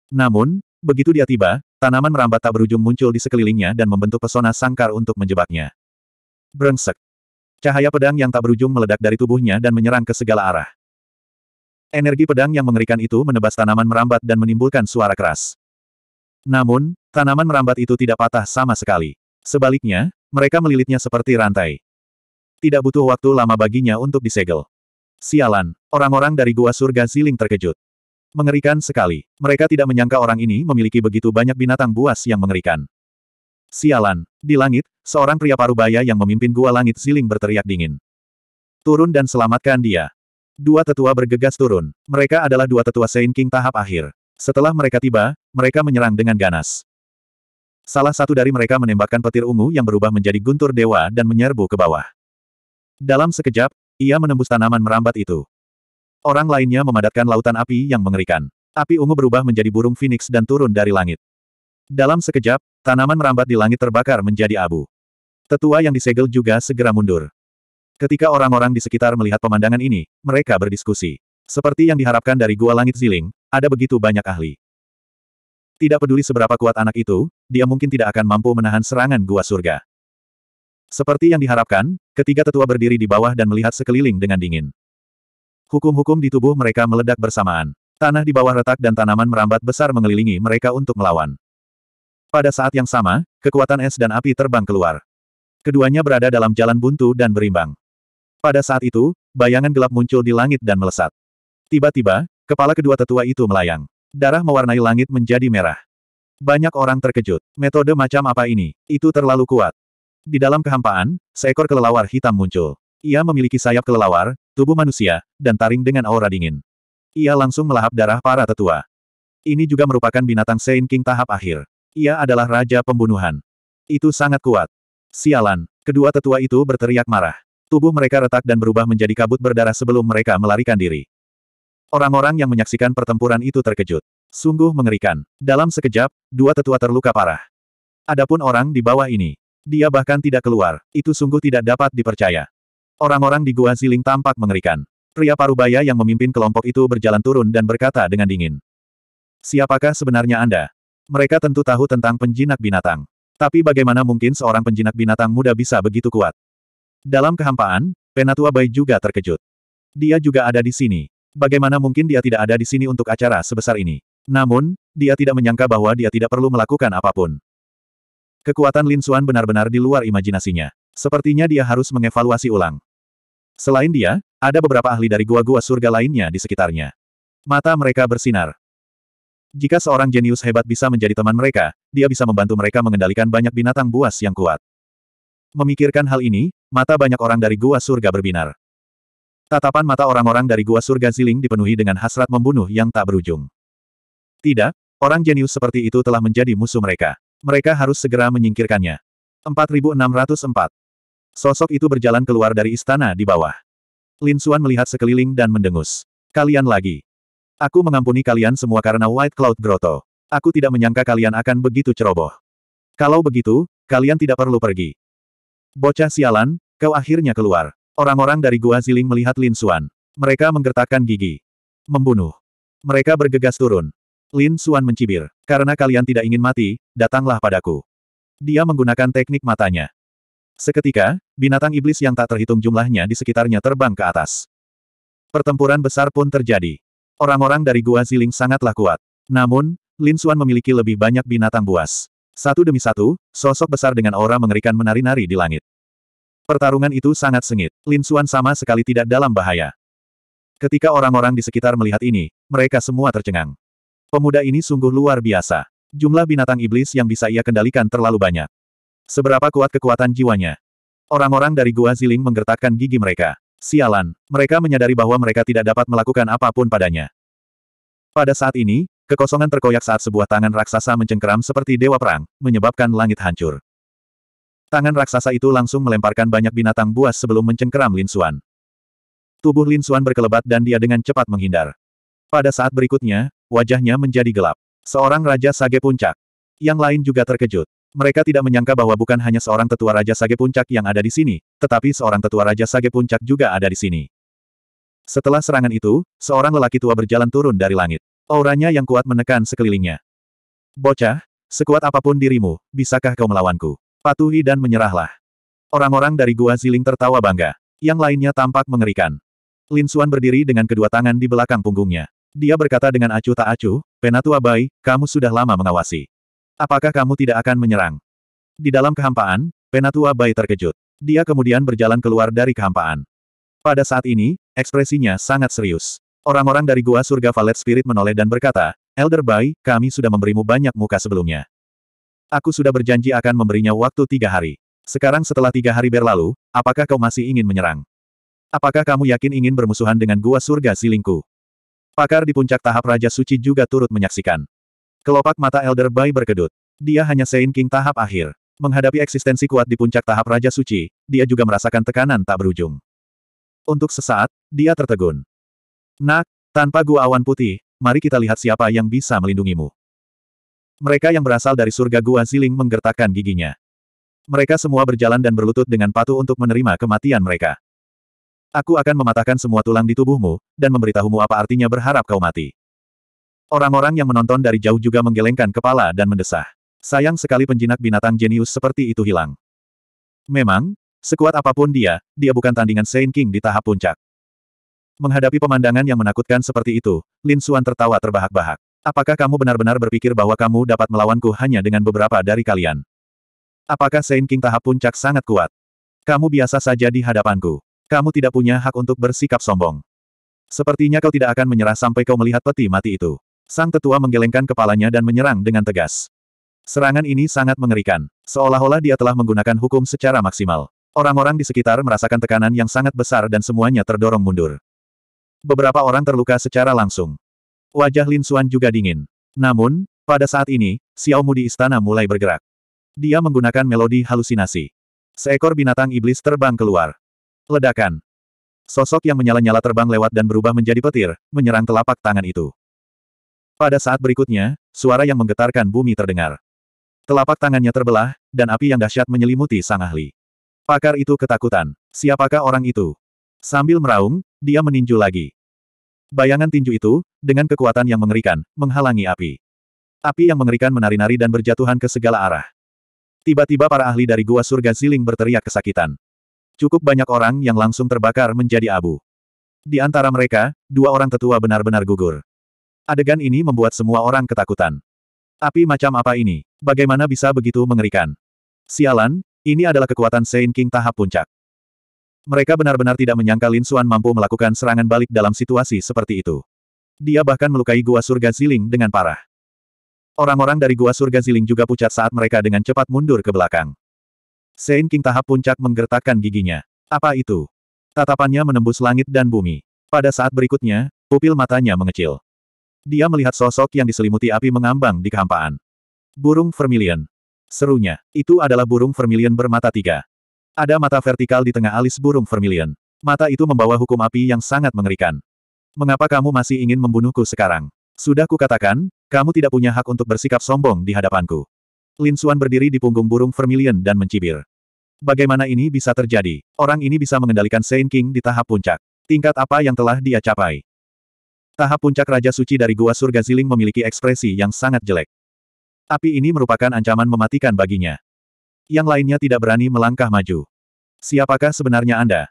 Namun, begitu dia tiba, tanaman merambat tak berujung muncul di sekelilingnya dan membentuk pesona sangkar untuk menjebaknya. Brengsek. Cahaya pedang yang tak berujung meledak dari tubuhnya dan menyerang ke segala arah. Energi pedang yang mengerikan itu menebas tanaman merambat dan menimbulkan suara keras. Namun, tanaman merambat itu tidak patah sama sekali. Sebaliknya, mereka melilitnya seperti rantai. Tidak butuh waktu lama baginya untuk disegel. Sialan, orang-orang dari gua surga ziling terkejut. Mengerikan sekali. Mereka tidak menyangka orang ini memiliki begitu banyak binatang buas yang mengerikan. Sialan, di langit, seorang pria parubaya yang memimpin gua langit ziling berteriak dingin. Turun dan selamatkan dia. Dua tetua bergegas turun. Mereka adalah dua tetua Saint King tahap akhir. Setelah mereka tiba, mereka menyerang dengan ganas. Salah satu dari mereka menembakkan petir ungu yang berubah menjadi guntur dewa dan menyerbu ke bawah. Dalam sekejap, ia menembus tanaman merambat itu. Orang lainnya memadatkan lautan api yang mengerikan. Api ungu berubah menjadi burung phoenix dan turun dari langit. Dalam sekejap, tanaman merambat di langit terbakar menjadi abu. Tetua yang disegel juga segera mundur. Ketika orang-orang di sekitar melihat pemandangan ini, mereka berdiskusi. Seperti yang diharapkan dari Gua Langit Ziling, ada begitu banyak ahli. Tidak peduli seberapa kuat anak itu, dia mungkin tidak akan mampu menahan serangan Gua Surga. Seperti yang diharapkan, ketiga tetua berdiri di bawah dan melihat sekeliling dengan dingin. Hukum-hukum di tubuh mereka meledak bersamaan. Tanah di bawah retak dan tanaman merambat besar mengelilingi mereka untuk melawan. Pada saat yang sama, kekuatan es dan api terbang keluar. Keduanya berada dalam jalan buntu dan berimbang. Pada saat itu, bayangan gelap muncul di langit dan melesat. Tiba-tiba, kepala kedua tetua itu melayang. Darah mewarnai langit menjadi merah. Banyak orang terkejut. Metode macam apa ini? Itu terlalu kuat. Di dalam kehampaan, seekor kelelawar hitam muncul. Ia memiliki sayap kelelawar, tubuh manusia, dan taring dengan aura dingin. Ia langsung melahap darah para tetua. Ini juga merupakan binatang Saint King tahap akhir. Ia adalah raja pembunuhan. Itu sangat kuat. Sialan, kedua tetua itu berteriak marah. Tubuh mereka retak dan berubah menjadi kabut berdarah sebelum mereka melarikan diri. Orang-orang yang menyaksikan pertempuran itu terkejut. Sungguh mengerikan. Dalam sekejap, dua tetua terluka parah. Adapun orang di bawah ini, dia bahkan tidak keluar. Itu sungguh tidak dapat dipercaya. Orang-orang di Gua Ziling tampak mengerikan. Pria Parubaya yang memimpin kelompok itu berjalan turun dan berkata dengan dingin. Siapakah sebenarnya Anda? Mereka tentu tahu tentang penjinak binatang. Tapi bagaimana mungkin seorang penjinak binatang muda bisa begitu kuat? Dalam kehampaan, Penatua Bai juga terkejut. Dia juga ada di sini. Bagaimana mungkin dia tidak ada di sini untuk acara sebesar ini? Namun, dia tidak menyangka bahwa dia tidak perlu melakukan apapun. Kekuatan Lin Xuan benar-benar di luar imajinasinya. Sepertinya dia harus mengevaluasi ulang. Selain dia, ada beberapa ahli dari gua-gua surga lainnya di sekitarnya. Mata mereka bersinar. Jika seorang jenius hebat bisa menjadi teman mereka, dia bisa membantu mereka mengendalikan banyak binatang buas yang kuat. Memikirkan hal ini, mata banyak orang dari gua surga berbinar. Tatapan mata orang-orang dari gua surga ziling dipenuhi dengan hasrat membunuh yang tak berujung. Tidak, orang jenius seperti itu telah menjadi musuh mereka. Mereka harus segera menyingkirkannya. 4604. Sosok itu berjalan keluar dari istana di bawah. Lin Xuan melihat sekeliling dan mendengus. Kalian lagi. Aku mengampuni kalian semua karena White Cloud Grotto. Aku tidak menyangka kalian akan begitu ceroboh. Kalau begitu, kalian tidak perlu pergi. Bocah sialan, kau akhirnya keluar. Orang-orang dari Gua Ziling melihat Lin Xuan. Mereka menggertakkan gigi. Membunuh. Mereka bergegas turun. Lin Xuan mencibir. Karena kalian tidak ingin mati, datanglah padaku. Dia menggunakan teknik matanya. Seketika, binatang iblis yang tak terhitung jumlahnya di sekitarnya terbang ke atas. Pertempuran besar pun terjadi. Orang-orang dari Gua Ziling sangatlah kuat. Namun, Lin Xuan memiliki lebih banyak binatang buas. Satu demi satu, sosok besar dengan aura mengerikan menari-nari di langit. Pertarungan itu sangat sengit, Lin Xuan sama sekali tidak dalam bahaya. Ketika orang-orang di sekitar melihat ini, mereka semua tercengang. Pemuda ini sungguh luar biasa. Jumlah binatang iblis yang bisa ia kendalikan terlalu banyak. Seberapa kuat kekuatan jiwanya? Orang-orang dari Gua Ziling menggertakkan gigi mereka. Sialan, mereka menyadari bahwa mereka tidak dapat melakukan apapun padanya. Pada saat ini, Kekosongan terkoyak saat sebuah tangan raksasa mencengkeram seperti dewa perang, menyebabkan langit hancur. Tangan raksasa itu langsung melemparkan banyak binatang buas sebelum mencengkeram Lin Suan. Tubuh Lin Suan berkelebat dan dia dengan cepat menghindar. Pada saat berikutnya, wajahnya menjadi gelap. Seorang Raja Sage Puncak. Yang lain juga terkejut. Mereka tidak menyangka bahwa bukan hanya seorang tetua Raja Sage Puncak yang ada di sini, tetapi seorang tetua Raja Sage Puncak juga ada di sini. Setelah serangan itu, seorang lelaki tua berjalan turun dari langit. Auranya yang kuat menekan sekelilingnya. Bocah, sekuat apapun dirimu, bisakah kau melawanku? Patuhi dan menyerahlah. Orang-orang dari Gua Ziling tertawa bangga. Yang lainnya tampak mengerikan. Lin Suan berdiri dengan kedua tangan di belakang punggungnya. Dia berkata dengan acuh tak acuh, Penatua Bai, kamu sudah lama mengawasi. Apakah kamu tidak akan menyerang? Di dalam kehampaan, Penatua Bai terkejut. Dia kemudian berjalan keluar dari kehampaan. Pada saat ini, ekspresinya sangat serius. Orang-orang dari Gua Surga Valet Spirit menoleh dan berkata, Elder Bai, kami sudah memberimu banyak muka sebelumnya. Aku sudah berjanji akan memberinya waktu tiga hari. Sekarang setelah tiga hari berlalu, apakah kau masih ingin menyerang? Apakah kamu yakin ingin bermusuhan dengan Gua Surga Silingku? Pakar di puncak tahap Raja Suci juga turut menyaksikan. Kelopak mata Elder Bai berkedut. Dia hanya Saint King tahap akhir. Menghadapi eksistensi kuat di puncak tahap Raja Suci, dia juga merasakan tekanan tak berujung. Untuk sesaat, dia tertegun. Nak, tanpa gua awan putih, mari kita lihat siapa yang bisa melindungimu. Mereka yang berasal dari surga gua ziling menggertakkan giginya. Mereka semua berjalan dan berlutut dengan patuh untuk menerima kematian mereka. Aku akan mematahkan semua tulang di tubuhmu, dan memberitahumu apa artinya berharap kau mati. Orang-orang yang menonton dari jauh juga menggelengkan kepala dan mendesah. Sayang sekali penjinak binatang jenius seperti itu hilang. Memang, sekuat apapun dia, dia bukan tandingan Saint King di tahap puncak. Menghadapi pemandangan yang menakutkan seperti itu, Lin Xuan tertawa terbahak-bahak. Apakah kamu benar-benar berpikir bahwa kamu dapat melawanku hanya dengan beberapa dari kalian? Apakah Saint King tahap puncak sangat kuat? Kamu biasa saja di hadapanku. Kamu tidak punya hak untuk bersikap sombong. Sepertinya kau tidak akan menyerah sampai kau melihat peti mati itu. Sang tetua menggelengkan kepalanya dan menyerang dengan tegas. Serangan ini sangat mengerikan. Seolah-olah dia telah menggunakan hukum secara maksimal. Orang-orang di sekitar merasakan tekanan yang sangat besar dan semuanya terdorong mundur. Beberapa orang terluka secara langsung. Wajah Lin Xuan juga dingin. Namun, pada saat ini, Xiao Mu di istana mulai bergerak. Dia menggunakan melodi halusinasi. Seekor binatang iblis terbang keluar. Ledakan. Sosok yang menyala-nyala terbang lewat dan berubah menjadi petir, menyerang telapak tangan itu. Pada saat berikutnya, suara yang menggetarkan bumi terdengar. Telapak tangannya terbelah, dan api yang dahsyat menyelimuti sang ahli. Pakar itu ketakutan. Siapakah orang itu? Sambil meraung, dia meninju lagi. Bayangan tinju itu, dengan kekuatan yang mengerikan, menghalangi api. Api yang mengerikan menari-nari dan berjatuhan ke segala arah. Tiba-tiba para ahli dari gua surga Ziling berteriak kesakitan. Cukup banyak orang yang langsung terbakar menjadi abu. Di antara mereka, dua orang tetua benar-benar gugur. Adegan ini membuat semua orang ketakutan. Api macam apa ini? Bagaimana bisa begitu mengerikan? Sialan, ini adalah kekuatan Saint King tahap puncak. Mereka benar-benar tidak menyangka Lin Xuan mampu melakukan serangan balik dalam situasi seperti itu. Dia bahkan melukai gua surga Ziling dengan parah. Orang-orang dari gua surga Ziling juga pucat saat mereka dengan cepat mundur ke belakang. Sein King tahap puncak menggertakkan giginya. Apa itu? Tatapannya menembus langit dan bumi. Pada saat berikutnya, pupil matanya mengecil. Dia melihat sosok yang diselimuti api mengambang di kehampaan. Burung Vermilion. Serunya, itu adalah burung Vermilion bermata tiga. Ada mata vertikal di tengah alis burung vermilion. Mata itu membawa hukum api yang sangat mengerikan. Mengapa kamu masih ingin membunuhku sekarang? Sudah kukatakan, kamu tidak punya hak untuk bersikap sombong di hadapanku. Lin Suan berdiri di punggung burung vermilion dan mencibir. Bagaimana ini bisa terjadi? Orang ini bisa mengendalikan Saint King di tahap puncak. Tingkat apa yang telah dia capai? Tahap puncak Raja Suci dari Gua Surga Ziling memiliki ekspresi yang sangat jelek. Api ini merupakan ancaman mematikan baginya. Yang lainnya tidak berani melangkah maju. Siapakah sebenarnya Anda?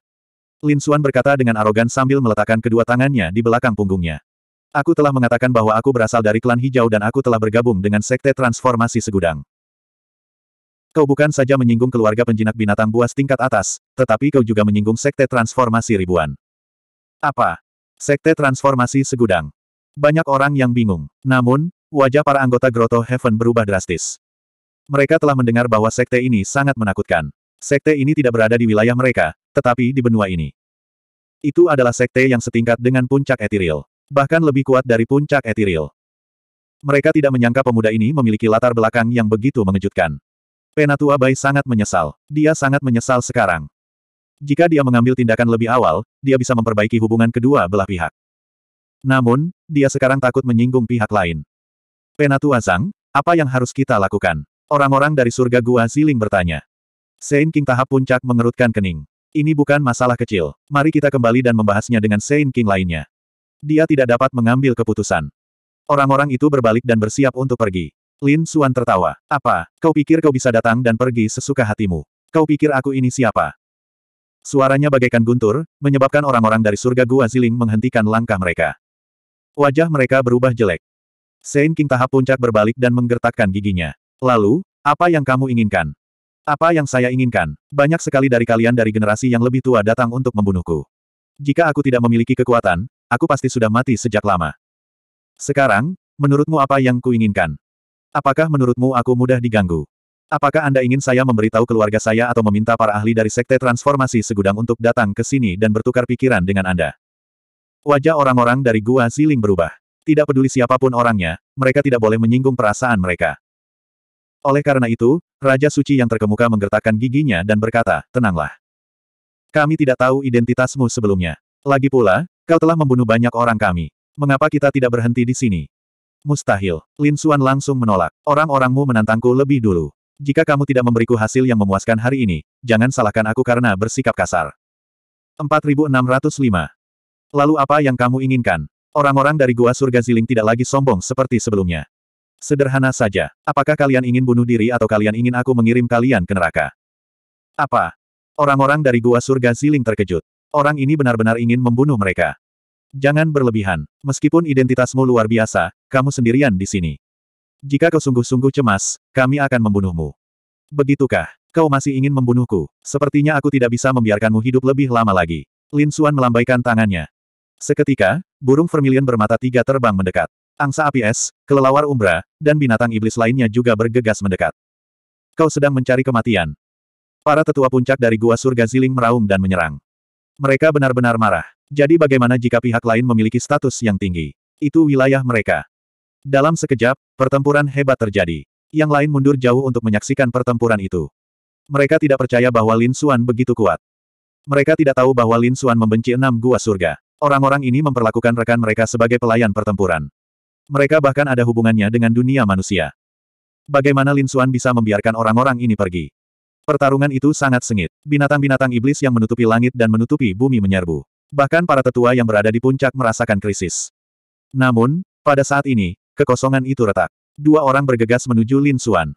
Lin Xuan berkata dengan arogan sambil meletakkan kedua tangannya di belakang punggungnya. Aku telah mengatakan bahwa aku berasal dari klan hijau dan aku telah bergabung dengan sekte transformasi segudang. Kau bukan saja menyinggung keluarga penjinak binatang buas tingkat atas, tetapi kau juga menyinggung sekte transformasi ribuan. Apa? Sekte transformasi segudang. Banyak orang yang bingung. Namun, wajah para anggota Grotto Heaven berubah drastis. Mereka telah mendengar bahwa sekte ini sangat menakutkan. Sekte ini tidak berada di wilayah mereka, tetapi di benua ini. Itu adalah sekte yang setingkat dengan puncak etiril. Bahkan lebih kuat dari puncak etiril. Mereka tidak menyangka pemuda ini memiliki latar belakang yang begitu mengejutkan. Penatua Bai sangat menyesal. Dia sangat menyesal sekarang. Jika dia mengambil tindakan lebih awal, dia bisa memperbaiki hubungan kedua belah pihak. Namun, dia sekarang takut menyinggung pihak lain. Penatua Zhang, apa yang harus kita lakukan? Orang-orang dari surga gua Ziling bertanya. Sein King tahap puncak mengerutkan kening. Ini bukan masalah kecil. Mari kita kembali dan membahasnya dengan Sein King lainnya. Dia tidak dapat mengambil keputusan. Orang-orang itu berbalik dan bersiap untuk pergi. Lin Suan tertawa. Apa, kau pikir kau bisa datang dan pergi sesuka hatimu? Kau pikir aku ini siapa? Suaranya bagaikan guntur, menyebabkan orang-orang dari surga gua Ziling menghentikan langkah mereka. Wajah mereka berubah jelek. Sein King tahap puncak berbalik dan menggertakkan giginya. Lalu, apa yang kamu inginkan? Apa yang saya inginkan? Banyak sekali dari kalian dari generasi yang lebih tua datang untuk membunuhku. Jika aku tidak memiliki kekuatan, aku pasti sudah mati sejak lama. Sekarang, menurutmu apa yang kuinginkan? Apakah menurutmu aku mudah diganggu? Apakah Anda ingin saya memberitahu keluarga saya atau meminta para ahli dari Sekte Transformasi Segudang untuk datang ke sini dan bertukar pikiran dengan Anda? Wajah orang-orang dari Gua siling berubah. Tidak peduli siapapun orangnya, mereka tidak boleh menyinggung perasaan mereka. Oleh karena itu, Raja Suci yang terkemuka menggertakkan giginya dan berkata, Tenanglah. Kami tidak tahu identitasmu sebelumnya. Lagi pula, kau telah membunuh banyak orang kami. Mengapa kita tidak berhenti di sini? Mustahil. Lin Suan langsung menolak. Orang-orangmu menantangku lebih dulu. Jika kamu tidak memberiku hasil yang memuaskan hari ini, jangan salahkan aku karena bersikap kasar. 4605. Lalu apa yang kamu inginkan? Orang-orang dari Gua Surga Ziling tidak lagi sombong seperti sebelumnya. Sederhana saja. Apakah kalian ingin bunuh diri atau kalian ingin aku mengirim kalian ke neraka? Apa? Orang-orang dari gua surga Ziling terkejut. Orang ini benar-benar ingin membunuh mereka. Jangan berlebihan. Meskipun identitasmu luar biasa, kamu sendirian di sini. Jika kau sungguh-sungguh cemas, kami akan membunuhmu. Begitukah? Kau masih ingin membunuhku? Sepertinya aku tidak bisa membiarkanmu hidup lebih lama lagi. Lin Suan melambaikan tangannya. Seketika, burung vermilion bermata tiga terbang mendekat. Angsa api es, kelelawar umbra, dan binatang iblis lainnya juga bergegas mendekat. Kau sedang mencari kematian. Para tetua puncak dari gua surga Ziling meraung dan menyerang. Mereka benar-benar marah. Jadi bagaimana jika pihak lain memiliki status yang tinggi? Itu wilayah mereka. Dalam sekejap, pertempuran hebat terjadi. Yang lain mundur jauh untuk menyaksikan pertempuran itu. Mereka tidak percaya bahwa Lin Xuan begitu kuat. Mereka tidak tahu bahwa Lin Xuan membenci enam gua surga. Orang-orang ini memperlakukan rekan mereka sebagai pelayan pertempuran. Mereka bahkan ada hubungannya dengan dunia manusia. Bagaimana Lin Xuan bisa membiarkan orang-orang ini pergi? Pertarungan itu sangat sengit. Binatang-binatang iblis yang menutupi langit dan menutupi bumi menyerbu. Bahkan para tetua yang berada di puncak merasakan krisis. Namun, pada saat ini, kekosongan itu retak. Dua orang bergegas menuju Lin Xuan.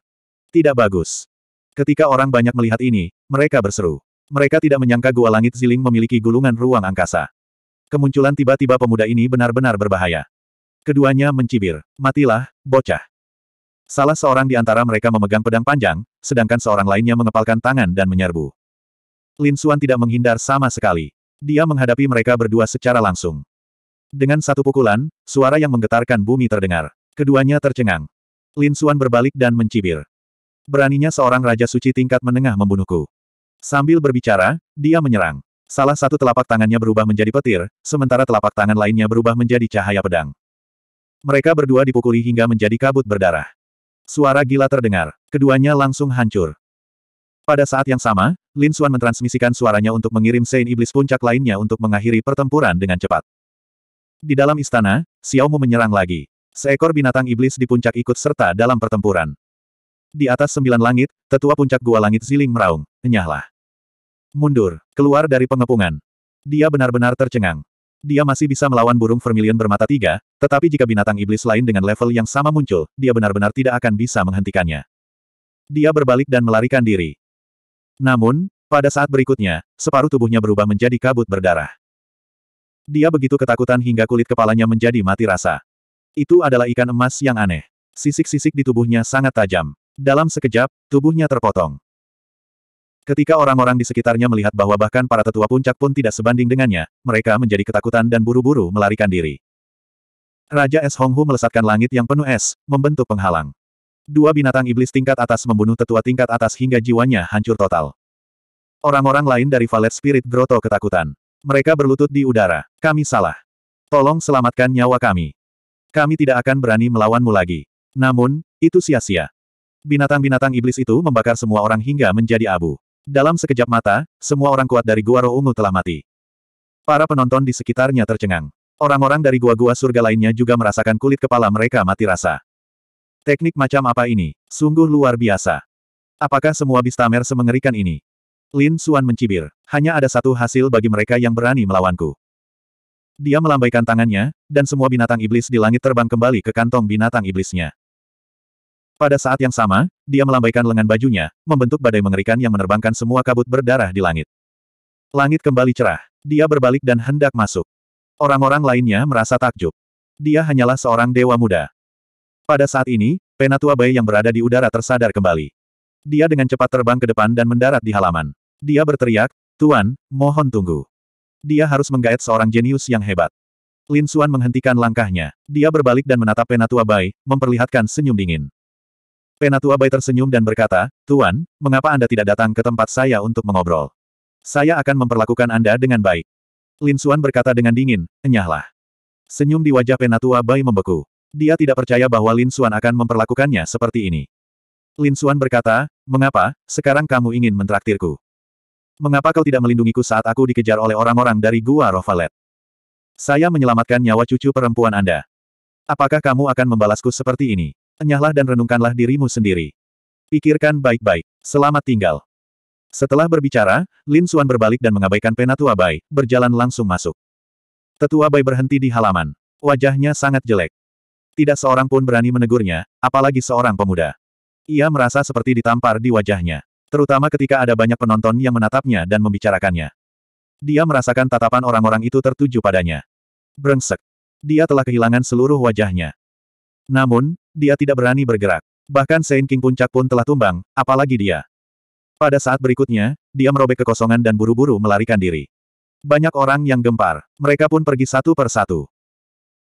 Tidak bagus. Ketika orang banyak melihat ini, mereka berseru. Mereka tidak menyangka gua langit ziling memiliki gulungan ruang angkasa. Kemunculan tiba-tiba pemuda ini benar-benar berbahaya. Keduanya mencibir. Matilah, bocah. Salah seorang di antara mereka memegang pedang panjang, sedangkan seorang lainnya mengepalkan tangan dan menyerbu. Lin Xuan tidak menghindar sama sekali. Dia menghadapi mereka berdua secara langsung. Dengan satu pukulan, suara yang menggetarkan bumi terdengar. Keduanya tercengang. Lin Xuan berbalik dan mencibir. Beraninya seorang raja suci tingkat menengah membunuhku. Sambil berbicara, dia menyerang. Salah satu telapak tangannya berubah menjadi petir, sementara telapak tangan lainnya berubah menjadi cahaya pedang. Mereka berdua dipukuli hingga menjadi kabut berdarah. Suara gila terdengar. Keduanya langsung hancur. Pada saat yang sama, Lin Xuan mentransmisikan suaranya untuk mengirim Sein Iblis Puncak lainnya untuk mengakhiri pertempuran dengan cepat. Di dalam istana, Xiao Mu menyerang lagi. Seekor binatang iblis di puncak ikut serta dalam pertempuran. Di atas sembilan langit, tetua puncak gua langit ziling meraung, enyahlah. Mundur, keluar dari pengepungan. Dia benar-benar tercengang. Dia masih bisa melawan burung vermilion bermata tiga, tetapi jika binatang iblis lain dengan level yang sama muncul, dia benar-benar tidak akan bisa menghentikannya. Dia berbalik dan melarikan diri. Namun, pada saat berikutnya, separuh tubuhnya berubah menjadi kabut berdarah. Dia begitu ketakutan hingga kulit kepalanya menjadi mati rasa. Itu adalah ikan emas yang aneh. Sisik-sisik di tubuhnya sangat tajam. Dalam sekejap, tubuhnya terpotong. Ketika orang-orang di sekitarnya melihat bahwa bahkan para tetua puncak pun tidak sebanding dengannya, mereka menjadi ketakutan dan buru-buru melarikan diri. Raja Es Honghu melesatkan langit yang penuh es, membentuk penghalang. Dua binatang iblis tingkat atas membunuh tetua tingkat atas hingga jiwanya hancur total. Orang-orang lain dari Valet Spirit Grotto ketakutan. Mereka berlutut di udara. Kami salah. Tolong selamatkan nyawa kami. Kami tidak akan berani melawanmu lagi. Namun, itu sia-sia. Binatang-binatang iblis itu membakar semua orang hingga menjadi abu. Dalam sekejap mata, semua orang kuat dari Gua Roh Ungu telah mati. Para penonton di sekitarnya tercengang. Orang-orang dari gua-gua surga lainnya juga merasakan kulit kepala mereka mati rasa. Teknik macam apa ini? Sungguh luar biasa. Apakah semua Bistamer semengerikan ini? Lin Suan mencibir. Hanya ada satu hasil bagi mereka yang berani melawanku. Dia melambaikan tangannya, dan semua binatang iblis di langit terbang kembali ke kantong binatang iblisnya. Pada saat yang sama, dia melambaikan lengan bajunya, membentuk badai mengerikan yang menerbangkan semua kabut berdarah di langit. Langit kembali cerah. Dia berbalik dan hendak masuk. Orang-orang lainnya merasa takjub. Dia hanyalah seorang dewa muda. Pada saat ini, Penatua Bay yang berada di udara tersadar kembali. Dia dengan cepat terbang ke depan dan mendarat di halaman. Dia berteriak, Tuan, mohon tunggu. Dia harus menggaet seorang jenius yang hebat. Lin Suan menghentikan langkahnya. Dia berbalik dan menatap Penatua Bai, memperlihatkan senyum dingin. Penatua Bai tersenyum dan berkata, Tuan, mengapa Anda tidak datang ke tempat saya untuk mengobrol? Saya akan memperlakukan Anda dengan baik. Lin Suan berkata dengan dingin, enyahlah. Senyum di wajah Penatua Bai membeku. Dia tidak percaya bahwa Lin Suan akan memperlakukannya seperti ini. Lin Suan berkata, mengapa, sekarang kamu ingin mentraktirku? Mengapa kau tidak melindungiku saat aku dikejar oleh orang-orang dari Gua Rovalet? Saya menyelamatkan nyawa cucu perempuan Anda. Apakah kamu akan membalasku seperti ini? enyahlah dan renungkanlah dirimu sendiri. Pikirkan baik-baik. Selamat tinggal. Setelah berbicara, Lin Suan berbalik dan mengabaikan Penatua Bai, berjalan langsung masuk. Tetua Bai berhenti di halaman. Wajahnya sangat jelek. Tidak seorang pun berani menegurnya, apalagi seorang pemuda. Ia merasa seperti ditampar di wajahnya. Terutama ketika ada banyak penonton yang menatapnya dan membicarakannya. Dia merasakan tatapan orang-orang itu tertuju padanya. Brengsek. Dia telah kehilangan seluruh wajahnya. Namun, dia tidak berani bergerak. Bahkan Saint King Puncak pun telah tumbang, apalagi dia. Pada saat berikutnya, dia merobek kekosongan dan buru-buru melarikan diri. Banyak orang yang gempar. Mereka pun pergi satu per satu.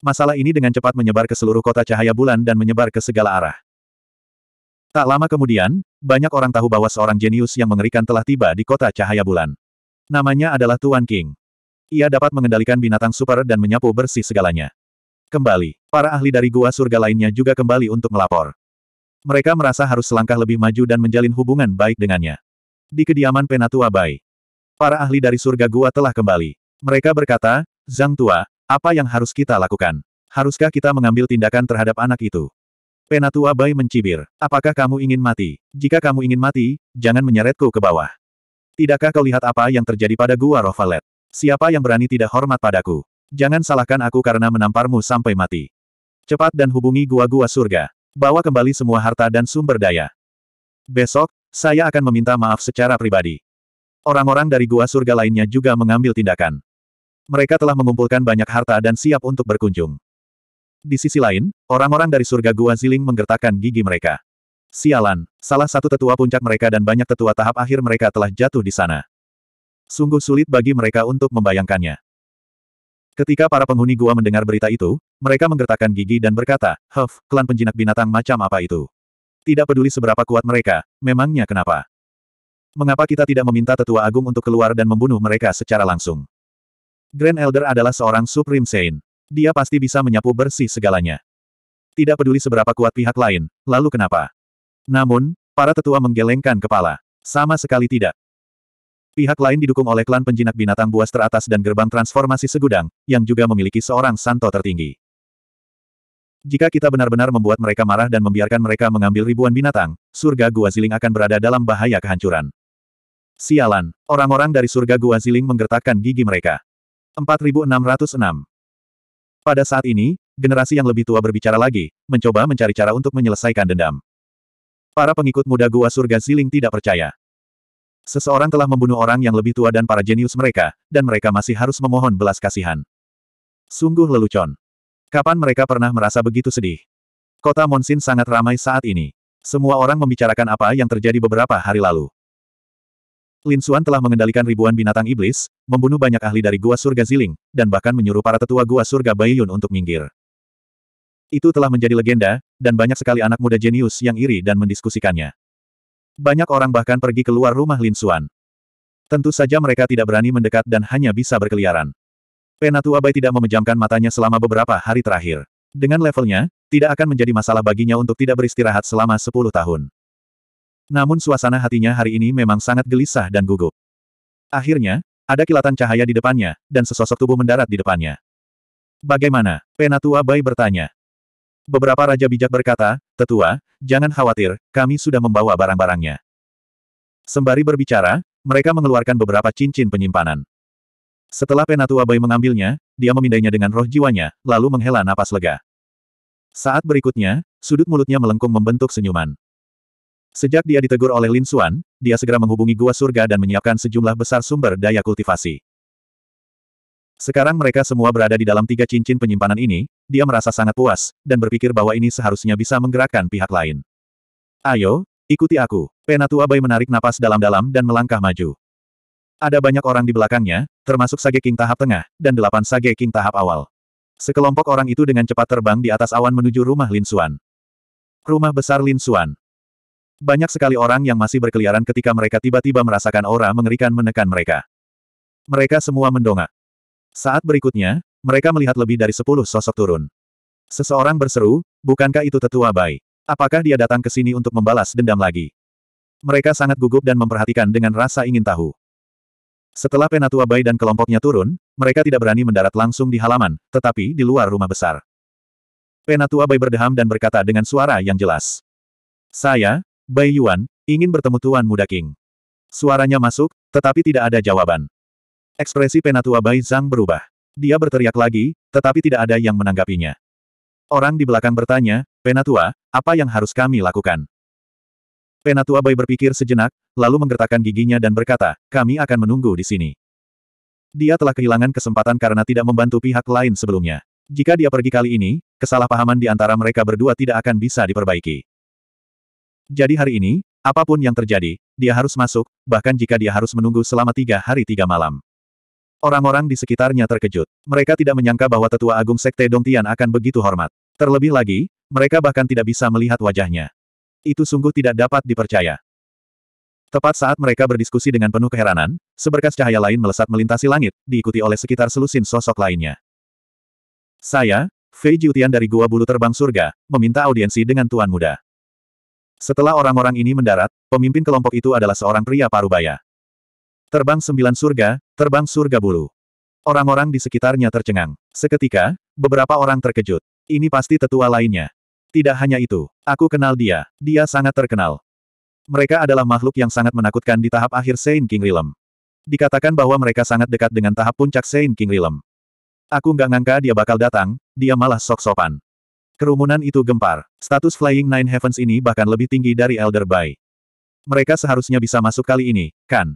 Masalah ini dengan cepat menyebar ke seluruh kota cahaya bulan dan menyebar ke segala arah. Tak lama kemudian, banyak orang tahu bahwa seorang jenius yang mengerikan telah tiba di kota cahaya bulan. Namanya adalah Tuan King. Ia dapat mengendalikan binatang super dan menyapu bersih segalanya. Kembali, para ahli dari gua surga lainnya juga kembali untuk melapor. Mereka merasa harus selangkah lebih maju dan menjalin hubungan baik dengannya. Di kediaman Penatua Bai, para ahli dari surga gua telah kembali. Mereka berkata, Zhang Tua, apa yang harus kita lakukan? Haruskah kita mengambil tindakan terhadap anak itu? Penatua Bai mencibir. Apakah kamu ingin mati? Jika kamu ingin mati, jangan menyeretku ke bawah. Tidakkah kau lihat apa yang terjadi pada gua Rovalet? Siapa yang berani tidak hormat padaku? Jangan salahkan aku karena menamparmu sampai mati. Cepat dan hubungi gua-gua surga. Bawa kembali semua harta dan sumber daya. Besok, saya akan meminta maaf secara pribadi. Orang-orang dari gua surga lainnya juga mengambil tindakan. Mereka telah mengumpulkan banyak harta dan siap untuk berkunjung. Di sisi lain, orang-orang dari surga gua ziling menggertakkan gigi mereka. Sialan, salah satu tetua puncak mereka dan banyak tetua tahap akhir mereka telah jatuh di sana. Sungguh sulit bagi mereka untuk membayangkannya. Ketika para penghuni gua mendengar berita itu, mereka menggertakkan gigi dan berkata, Huff, klan penjinak binatang macam apa itu? Tidak peduli seberapa kuat mereka, memangnya kenapa? Mengapa kita tidak meminta tetua agung untuk keluar dan membunuh mereka secara langsung? Grand Elder adalah seorang Supreme Saint. Dia pasti bisa menyapu bersih segalanya. Tidak peduli seberapa kuat pihak lain, lalu kenapa? Namun, para tetua menggelengkan kepala. Sama sekali tidak. Pihak lain didukung oleh klan penjinak binatang buas teratas dan gerbang transformasi segudang, yang juga memiliki seorang santo tertinggi. Jika kita benar-benar membuat mereka marah dan membiarkan mereka mengambil ribuan binatang, surga gua ziling akan berada dalam bahaya kehancuran. Sialan, orang-orang dari surga gua ziling menggertakkan gigi mereka. 4606 Pada saat ini, generasi yang lebih tua berbicara lagi, mencoba mencari cara untuk menyelesaikan dendam. Para pengikut muda gua surga ziling tidak percaya. Seseorang telah membunuh orang yang lebih tua dan para jenius mereka, dan mereka masih harus memohon belas kasihan. Sungguh lelucon. Kapan mereka pernah merasa begitu sedih? Kota Monsin sangat ramai saat ini. Semua orang membicarakan apa yang terjadi beberapa hari lalu. Lin Xuan telah mengendalikan ribuan binatang iblis, membunuh banyak ahli dari gua surga Ziling, dan bahkan menyuruh para tetua gua surga Baiyun untuk minggir. Itu telah menjadi legenda, dan banyak sekali anak muda jenius yang iri dan mendiskusikannya. Banyak orang bahkan pergi keluar rumah Lin Xuan. Tentu saja mereka tidak berani mendekat dan hanya bisa berkeliaran. Penatu Abai tidak memejamkan matanya selama beberapa hari terakhir. Dengan levelnya, tidak akan menjadi masalah baginya untuk tidak beristirahat selama 10 tahun. Namun suasana hatinya hari ini memang sangat gelisah dan gugup. Akhirnya, ada kilatan cahaya di depannya, dan sesosok tubuh mendarat di depannya. Bagaimana? Penatua Bai bertanya. Beberapa raja bijak berkata, Tetua, jangan khawatir, kami sudah membawa barang-barangnya. Sembari berbicara, mereka mengeluarkan beberapa cincin penyimpanan. Setelah Penatua Bai mengambilnya, dia memindainya dengan roh jiwanya, lalu menghela napas lega. Saat berikutnya, sudut mulutnya melengkung membentuk senyuman. Sejak dia ditegur oleh Lin Xuan, dia segera menghubungi Gua Surga dan menyiapkan sejumlah besar sumber daya kultivasi. Sekarang mereka semua berada di dalam tiga cincin penyimpanan ini, dia merasa sangat puas, dan berpikir bahwa ini seharusnya bisa menggerakkan pihak lain. Ayo, ikuti aku. Penatua Bai menarik napas dalam-dalam dan melangkah maju. Ada banyak orang di belakangnya, termasuk Sage King tahap tengah, dan delapan Sage King tahap awal. Sekelompok orang itu dengan cepat terbang di atas awan menuju rumah Lin Suan. Rumah besar Lin Suan. Banyak sekali orang yang masih berkeliaran ketika mereka tiba-tiba merasakan aura mengerikan menekan mereka. Mereka semua mendongak. Saat berikutnya, mereka melihat lebih dari sepuluh sosok turun. Seseorang berseru, bukankah itu tetua Bai? Apakah dia datang ke sini untuk membalas dendam lagi? Mereka sangat gugup dan memperhatikan dengan rasa ingin tahu. Setelah Penatua Bai dan kelompoknya turun, mereka tidak berani mendarat langsung di halaman, tetapi di luar rumah besar. Penatua Bai berdeham dan berkata dengan suara yang jelas. Saya, Bai Yuan, ingin bertemu Tuan Muda King. Suaranya masuk, tetapi tidak ada jawaban. Ekspresi penatua Bai Zhang berubah. Dia berteriak lagi, tetapi tidak ada yang menanggapinya. Orang di belakang bertanya, Penatua, apa yang harus kami lakukan? Penatua Bai berpikir sejenak, lalu menggertakkan giginya dan berkata, kami akan menunggu di sini. Dia telah kehilangan kesempatan karena tidak membantu pihak lain sebelumnya. Jika dia pergi kali ini, kesalahpahaman di antara mereka berdua tidak akan bisa diperbaiki. Jadi hari ini, apapun yang terjadi, dia harus masuk, bahkan jika dia harus menunggu selama tiga hari tiga malam. Orang-orang di sekitarnya terkejut. Mereka tidak menyangka bahwa tetua agung sekte Dongtian akan begitu hormat. Terlebih lagi, mereka bahkan tidak bisa melihat wajahnya. Itu sungguh tidak dapat dipercaya. Tepat saat mereka berdiskusi dengan penuh keheranan, seberkas cahaya lain melesat melintasi langit, diikuti oleh sekitar selusin sosok lainnya. Saya, Fei Jiutian dari Gua Bulu Terbang Surga, meminta audiensi dengan Tuan Muda. Setelah orang-orang ini mendarat, pemimpin kelompok itu adalah seorang pria parubaya. Terbang sembilan surga, terbang surga bulu. Orang-orang di sekitarnya tercengang. Seketika, beberapa orang terkejut. Ini pasti tetua lainnya. Tidak hanya itu, aku kenal dia. Dia sangat terkenal. Mereka adalah makhluk yang sangat menakutkan di tahap akhir Saint King Realm. Dikatakan bahwa mereka sangat dekat dengan tahap puncak Saint King Realm. Aku nggak ngangka dia bakal datang, dia malah sok-sopan. Kerumunan itu gempar. Status Flying Nine Heavens ini bahkan lebih tinggi dari Elder Bay. Mereka seharusnya bisa masuk kali ini, kan?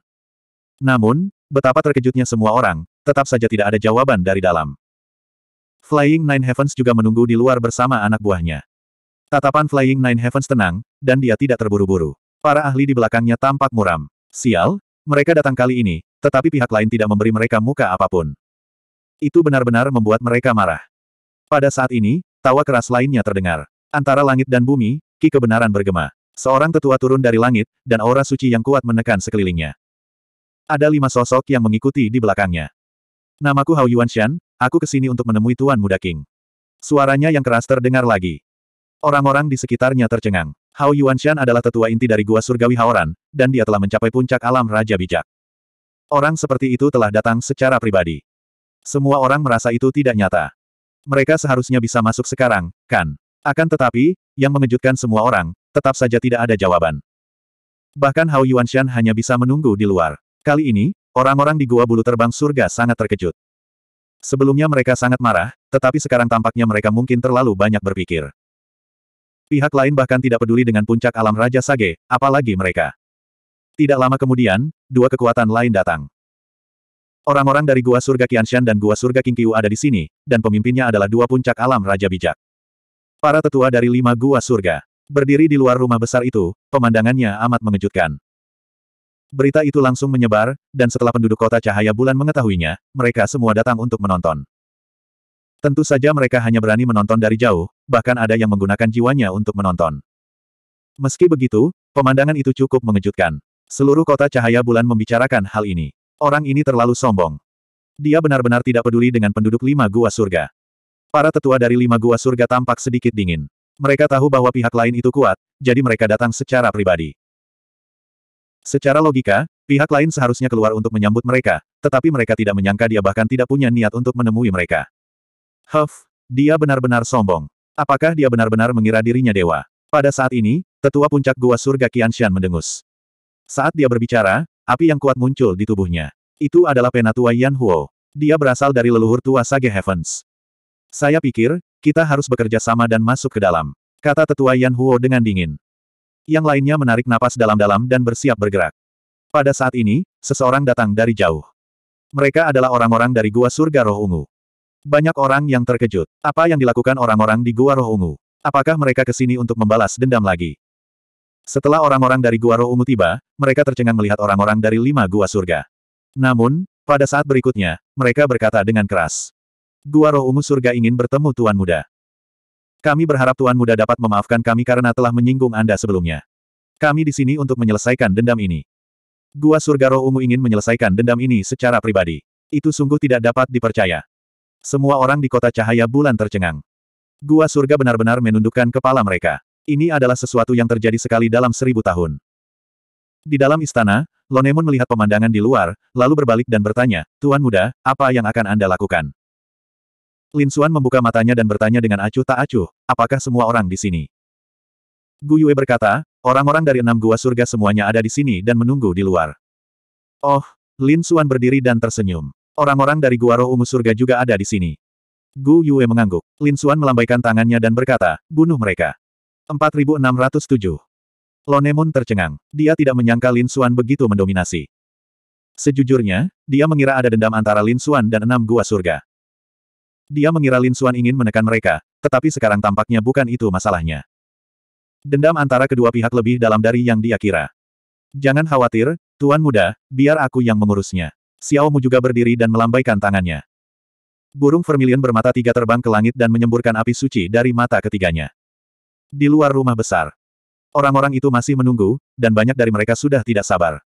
Namun, betapa terkejutnya semua orang, tetap saja tidak ada jawaban dari dalam. Flying Nine Heavens juga menunggu di luar bersama anak buahnya. Tatapan Flying Nine Heavens tenang, dan dia tidak terburu-buru. Para ahli di belakangnya tampak muram. Sial, mereka datang kali ini, tetapi pihak lain tidak memberi mereka muka apapun. Itu benar-benar membuat mereka marah. Pada saat ini, tawa keras lainnya terdengar. Antara langit dan bumi, ki kebenaran bergema. Seorang tetua turun dari langit, dan aura suci yang kuat menekan sekelilingnya. Ada lima sosok yang mengikuti di belakangnya. Namaku Hao Yuanshan, aku kesini untuk menemui Tuan Muda King. Suaranya yang keras terdengar lagi. Orang-orang di sekitarnya tercengang. Hao Yuanshan adalah tetua inti dari Gua Surgawi Haoran, dan dia telah mencapai puncak alam Raja Bijak. Orang seperti itu telah datang secara pribadi. Semua orang merasa itu tidak nyata. Mereka seharusnya bisa masuk sekarang, kan? Akan tetapi, yang mengejutkan semua orang, tetap saja tidak ada jawaban. Bahkan Hao Yuanshan hanya bisa menunggu di luar. Kali ini, orang-orang di Gua Bulu Terbang Surga sangat terkejut. Sebelumnya mereka sangat marah, tetapi sekarang tampaknya mereka mungkin terlalu banyak berpikir. Pihak lain bahkan tidak peduli dengan puncak alam Raja Sage, apalagi mereka. Tidak lama kemudian, dua kekuatan lain datang. Orang-orang dari Gua Surga Kianshan dan Gua Surga Kingqiu ada di sini, dan pemimpinnya adalah dua puncak alam Raja Bijak. Para tetua dari lima Gua Surga berdiri di luar rumah besar itu, pemandangannya amat mengejutkan. Berita itu langsung menyebar, dan setelah penduduk kota cahaya bulan mengetahuinya, mereka semua datang untuk menonton. Tentu saja mereka hanya berani menonton dari jauh, bahkan ada yang menggunakan jiwanya untuk menonton. Meski begitu, pemandangan itu cukup mengejutkan. Seluruh kota cahaya bulan membicarakan hal ini. Orang ini terlalu sombong. Dia benar-benar tidak peduli dengan penduduk lima gua surga. Para tetua dari lima gua surga tampak sedikit dingin. Mereka tahu bahwa pihak lain itu kuat, jadi mereka datang secara pribadi. Secara logika, pihak lain seharusnya keluar untuk menyambut mereka, tetapi mereka tidak menyangka dia bahkan tidak punya niat untuk menemui mereka. Huff, dia benar-benar sombong. Apakah dia benar-benar mengira dirinya dewa? Pada saat ini, tetua puncak gua surga Qianshan mendengus. Saat dia berbicara, api yang kuat muncul di tubuhnya. Itu adalah penatua Yan Huo. Dia berasal dari leluhur tua Sage Heavens. Saya pikir, kita harus bekerja sama dan masuk ke dalam. Kata tetua Yan Huo dengan dingin yang lainnya menarik napas dalam-dalam dan bersiap bergerak. Pada saat ini, seseorang datang dari jauh. Mereka adalah orang-orang dari Gua Surga Roh Ungu. Banyak orang yang terkejut. Apa yang dilakukan orang-orang di Gua Roh Ungu? Apakah mereka ke sini untuk membalas dendam lagi? Setelah orang-orang dari Gua Roh Ungu tiba, mereka tercengang melihat orang-orang dari lima Gua Surga. Namun, pada saat berikutnya, mereka berkata dengan keras. Gua Roh Ungu Surga ingin bertemu Tuan Muda. Kami berharap Tuan Muda dapat memaafkan kami karena telah menyinggung Anda sebelumnya. Kami di sini untuk menyelesaikan dendam ini. Gua Surga Roh Ungu ingin menyelesaikan dendam ini secara pribadi. Itu sungguh tidak dapat dipercaya. Semua orang di kota cahaya bulan tercengang. Gua Surga benar-benar menundukkan kepala mereka. Ini adalah sesuatu yang terjadi sekali dalam seribu tahun. Di dalam istana, Lonemon melihat pemandangan di luar, lalu berbalik dan bertanya, Tuan Muda, apa yang akan Anda lakukan? Lin Xuan membuka matanya dan bertanya dengan acuh tak acuh, apakah semua orang di sini? Gu Yue berkata, orang-orang dari enam gua surga semuanya ada di sini dan menunggu di luar. Oh, Lin Xuan berdiri dan tersenyum. Orang-orang dari gua roh ungu surga juga ada di sini. Gu Yue mengangguk. Lin Xuan melambaikan tangannya dan berkata, bunuh mereka. 4607. Lonemon tercengang. Dia tidak menyangka Lin Xuan begitu mendominasi. Sejujurnya, dia mengira ada dendam antara Lin Xuan dan enam gua surga. Dia mengira Lin Xuan ingin menekan mereka, tetapi sekarang tampaknya bukan itu masalahnya. Dendam antara kedua pihak lebih dalam dari yang dia kira. Jangan khawatir, Tuan Muda, biar aku yang mengurusnya. Xiao Mu juga berdiri dan melambaikan tangannya. Burung vermilion bermata tiga terbang ke langit dan menyemburkan api suci dari mata ketiganya. Di luar rumah besar. Orang-orang itu masih menunggu, dan banyak dari mereka sudah tidak sabar.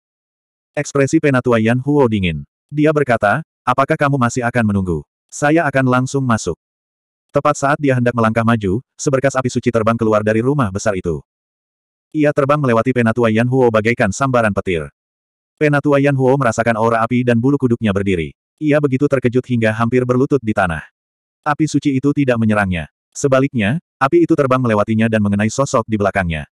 Ekspresi penatua Yan Huo dingin. Dia berkata, apakah kamu masih akan menunggu? Saya akan langsung masuk. Tepat saat dia hendak melangkah maju, seberkas api suci terbang keluar dari rumah besar itu. Ia terbang melewati Penatua Yan Huo bagaikan sambaran petir. Penatua Yan Huo merasakan aura api dan bulu kuduknya berdiri. Ia begitu terkejut hingga hampir berlutut di tanah. Api suci itu tidak menyerangnya. Sebaliknya, api itu terbang melewatinya dan mengenai sosok di belakangnya.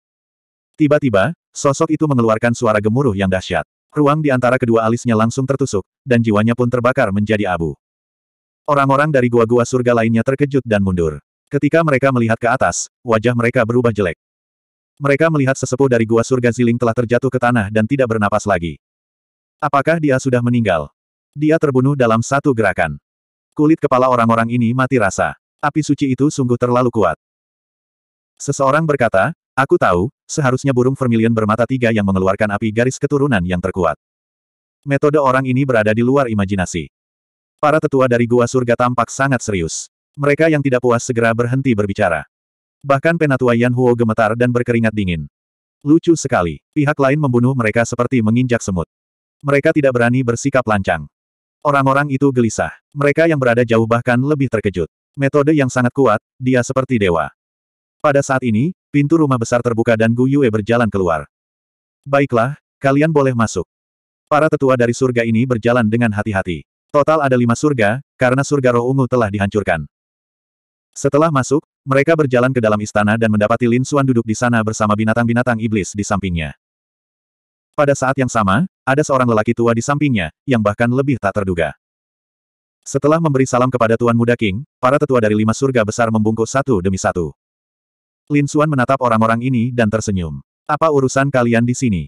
Tiba-tiba, sosok itu mengeluarkan suara gemuruh yang dahsyat. Ruang di antara kedua alisnya langsung tertusuk, dan jiwanya pun terbakar menjadi abu. Orang-orang dari gua-gua surga lainnya terkejut dan mundur. Ketika mereka melihat ke atas, wajah mereka berubah jelek. Mereka melihat sesepuh dari gua surga Ziling telah terjatuh ke tanah dan tidak bernapas lagi. Apakah dia sudah meninggal? Dia terbunuh dalam satu gerakan. Kulit kepala orang-orang ini mati rasa. Api suci itu sungguh terlalu kuat. Seseorang berkata, Aku tahu, seharusnya burung vermilion bermata tiga yang mengeluarkan api garis keturunan yang terkuat. Metode orang ini berada di luar imajinasi. Para tetua dari gua surga tampak sangat serius. Mereka yang tidak puas segera berhenti berbicara. Bahkan penatua Yan Huo gemetar dan berkeringat dingin. Lucu sekali, pihak lain membunuh mereka seperti menginjak semut. Mereka tidak berani bersikap lancang. Orang-orang itu gelisah. Mereka yang berada jauh bahkan lebih terkejut. Metode yang sangat kuat, dia seperti dewa. Pada saat ini, pintu rumah besar terbuka dan Gu Yue berjalan keluar. Baiklah, kalian boleh masuk. Para tetua dari surga ini berjalan dengan hati-hati. Total ada lima surga, karena surga roh ungu telah dihancurkan. Setelah masuk, mereka berjalan ke dalam istana dan mendapati Lin Xuan duduk di sana bersama binatang-binatang iblis di sampingnya. Pada saat yang sama, ada seorang lelaki tua di sampingnya, yang bahkan lebih tak terduga. Setelah memberi salam kepada Tuan Muda King, para tetua dari lima surga besar membungkuk satu demi satu. Lin Xuan menatap orang-orang ini dan tersenyum. Apa urusan kalian di sini?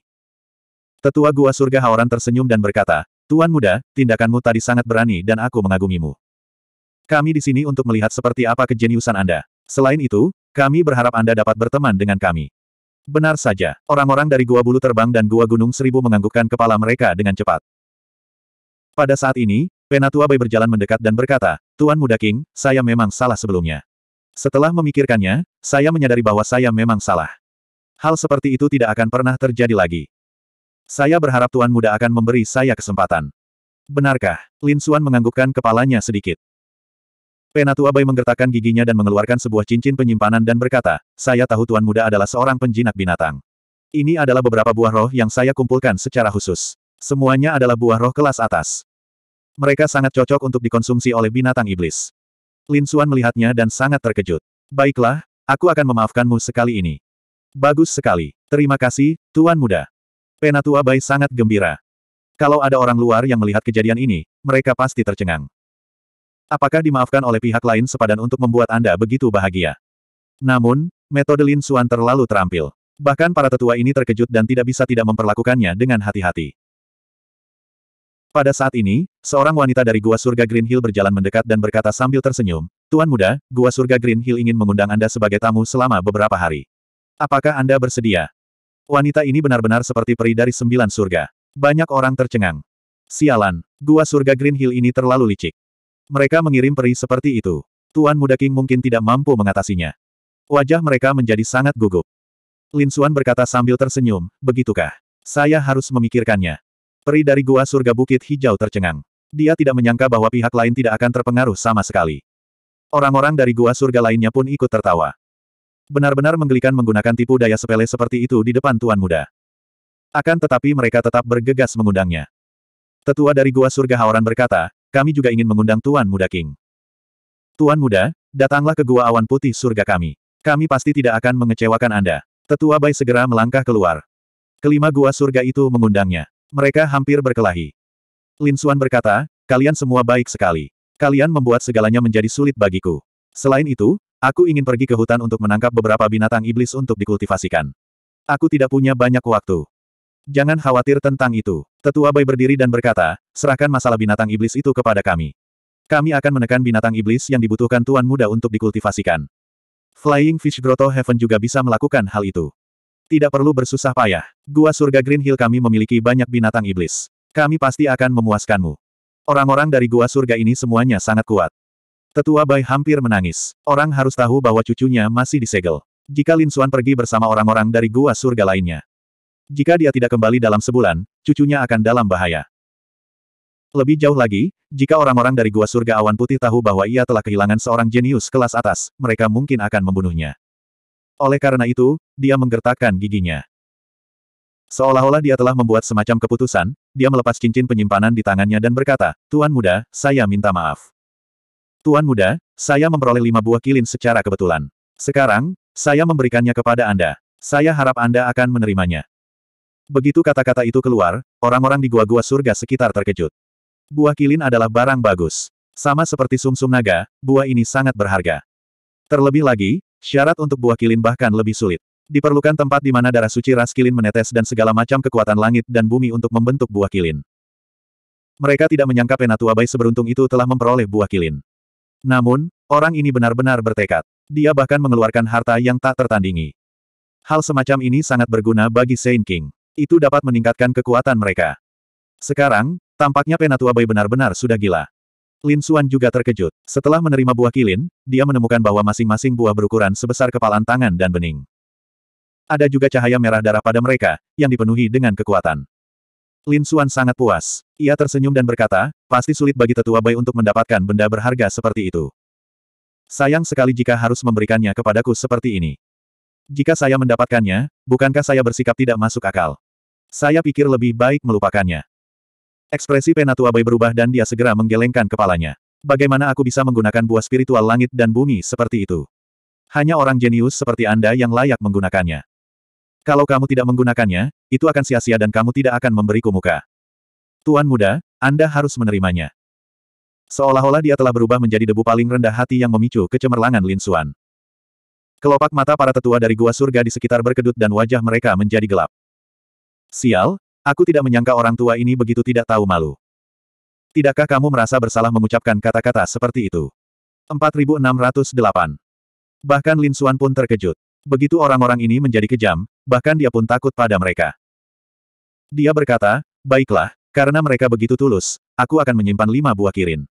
Tetua Gua Surga Haoran tersenyum dan berkata, Tuan muda, tindakanmu tadi sangat berani dan aku mengagumimu. Kami di sini untuk melihat seperti apa kejeniusan Anda. Selain itu, kami berharap Anda dapat berteman dengan kami. Benar saja, orang-orang dari Gua Bulu Terbang dan Gua Gunung Seribu menganggukkan kepala mereka dengan cepat. Pada saat ini, Penatua Bay berjalan mendekat dan berkata, Tuan Muda King, saya memang salah sebelumnya. Setelah memikirkannya, saya menyadari bahwa saya memang salah. Hal seperti itu tidak akan pernah terjadi lagi. Saya berharap Tuan Muda akan memberi saya kesempatan. Benarkah? Lin Suan menganggukkan kepalanya sedikit. Penatua Bai menggertakkan giginya dan mengeluarkan sebuah cincin penyimpanan dan berkata, saya tahu Tuan Muda adalah seorang penjinak binatang. Ini adalah beberapa buah roh yang saya kumpulkan secara khusus. Semuanya adalah buah roh kelas atas. Mereka sangat cocok untuk dikonsumsi oleh binatang iblis. Lin Suan melihatnya dan sangat terkejut. Baiklah, aku akan memaafkanmu sekali ini. Bagus sekali. Terima kasih, Tuan Muda. Penatua Bai sangat gembira. Kalau ada orang luar yang melihat kejadian ini, mereka pasti tercengang. Apakah dimaafkan oleh pihak lain sepadan untuk membuat Anda begitu bahagia? Namun, metode Lin Xuan terlalu terampil. Bahkan para tetua ini terkejut dan tidak bisa tidak memperlakukannya dengan hati-hati. Pada saat ini, seorang wanita dari Gua Surga Green Hill berjalan mendekat dan berkata sambil tersenyum, Tuan muda, Gua Surga Green Hill ingin mengundang Anda sebagai tamu selama beberapa hari. Apakah Anda bersedia? Wanita ini benar-benar seperti peri dari sembilan surga. Banyak orang tercengang. Sialan, gua surga Green Hill ini terlalu licik. Mereka mengirim peri seperti itu. Tuan Muda King mungkin tidak mampu mengatasinya. Wajah mereka menjadi sangat gugup. Lin Xuan berkata sambil tersenyum, begitukah? Saya harus memikirkannya. Peri dari gua surga bukit hijau tercengang. Dia tidak menyangka bahwa pihak lain tidak akan terpengaruh sama sekali. Orang-orang dari gua surga lainnya pun ikut tertawa. Benar-benar menggelikan menggunakan tipu daya sepele seperti itu di depan tuan muda. Akan tetapi mereka tetap bergegas mengundangnya. Tetua dari Gua Surga Haoran berkata, kami juga ingin mengundang Tuan Muda King. Tuan Muda, datanglah ke Gua Awan Putih Surga kami. Kami pasti tidak akan mengecewakan Anda. Tetua Bai segera melangkah keluar. Kelima Gua Surga itu mengundangnya. Mereka hampir berkelahi. Lin Xuan berkata, kalian semua baik sekali. Kalian membuat segalanya menjadi sulit bagiku. Selain itu, Aku ingin pergi ke hutan untuk menangkap beberapa binatang iblis untuk dikultivasikan. Aku tidak punya banyak waktu. Jangan khawatir tentang itu. Tetua Bai berdiri dan berkata, serahkan masalah binatang iblis itu kepada kami. Kami akan menekan binatang iblis yang dibutuhkan Tuan Muda untuk dikultivasikan. Flying Fish Grotto Heaven juga bisa melakukan hal itu. Tidak perlu bersusah payah. Gua surga Green Hill kami memiliki banyak binatang iblis. Kami pasti akan memuaskanmu. Orang-orang dari gua surga ini semuanya sangat kuat. Tetua Bai hampir menangis. Orang harus tahu bahwa cucunya masih disegel. Jika Lin Xuan pergi bersama orang-orang dari gua surga lainnya. Jika dia tidak kembali dalam sebulan, cucunya akan dalam bahaya. Lebih jauh lagi, jika orang-orang dari gua surga awan putih tahu bahwa ia telah kehilangan seorang jenius kelas atas, mereka mungkin akan membunuhnya. Oleh karena itu, dia menggertakkan giginya. Seolah-olah dia telah membuat semacam keputusan, dia melepas cincin penyimpanan di tangannya dan berkata, Tuan muda, saya minta maaf. Tuan muda, saya memperoleh lima buah kilin secara kebetulan. Sekarang, saya memberikannya kepada Anda. Saya harap Anda akan menerimanya. Begitu kata-kata itu keluar, orang-orang di gua-gua surga sekitar terkejut. Buah kilin adalah barang bagus. Sama seperti sumsum -sum naga, buah ini sangat berharga. Terlebih lagi, syarat untuk buah kilin bahkan lebih sulit. Diperlukan tempat di mana darah suci ras kilin menetes dan segala macam kekuatan langit dan bumi untuk membentuk buah kilin. Mereka tidak menyangka Penatua bayi seberuntung itu telah memperoleh buah kilin. Namun, orang ini benar-benar bertekad. Dia bahkan mengeluarkan harta yang tak tertandingi. Hal semacam ini sangat berguna bagi Saint King. Itu dapat meningkatkan kekuatan mereka. Sekarang, tampaknya Penatua Bai benar-benar sudah gila. Lin Suan juga terkejut. Setelah menerima buah kilin, dia menemukan bahwa masing-masing buah berukuran sebesar kepalan tangan dan bening. Ada juga cahaya merah darah pada mereka, yang dipenuhi dengan kekuatan. Lin Xuan sangat puas. Ia tersenyum dan berkata, pasti sulit bagi tetua Bai untuk mendapatkan benda berharga seperti itu. Sayang sekali jika harus memberikannya kepadaku seperti ini. Jika saya mendapatkannya, bukankah saya bersikap tidak masuk akal? Saya pikir lebih baik melupakannya. Ekspresi Penatua Bai berubah dan dia segera menggelengkan kepalanya. Bagaimana aku bisa menggunakan buah spiritual langit dan bumi seperti itu? Hanya orang jenius seperti Anda yang layak menggunakannya. Kalau kamu tidak menggunakannya, itu akan sia-sia dan kamu tidak akan memberiku muka. Tuan muda, Anda harus menerimanya. Seolah-olah dia telah berubah menjadi debu paling rendah hati yang memicu kecemerlangan Lin Suan. Kelopak mata para tetua dari gua surga di sekitar berkedut dan wajah mereka menjadi gelap. Sial, aku tidak menyangka orang tua ini begitu tidak tahu malu. Tidakkah kamu merasa bersalah mengucapkan kata-kata seperti itu? 4608. Bahkan Lin Suan pun terkejut. Begitu orang-orang ini menjadi kejam, bahkan dia pun takut pada mereka. Dia berkata, baiklah, karena mereka begitu tulus, aku akan menyimpan lima buah kirin.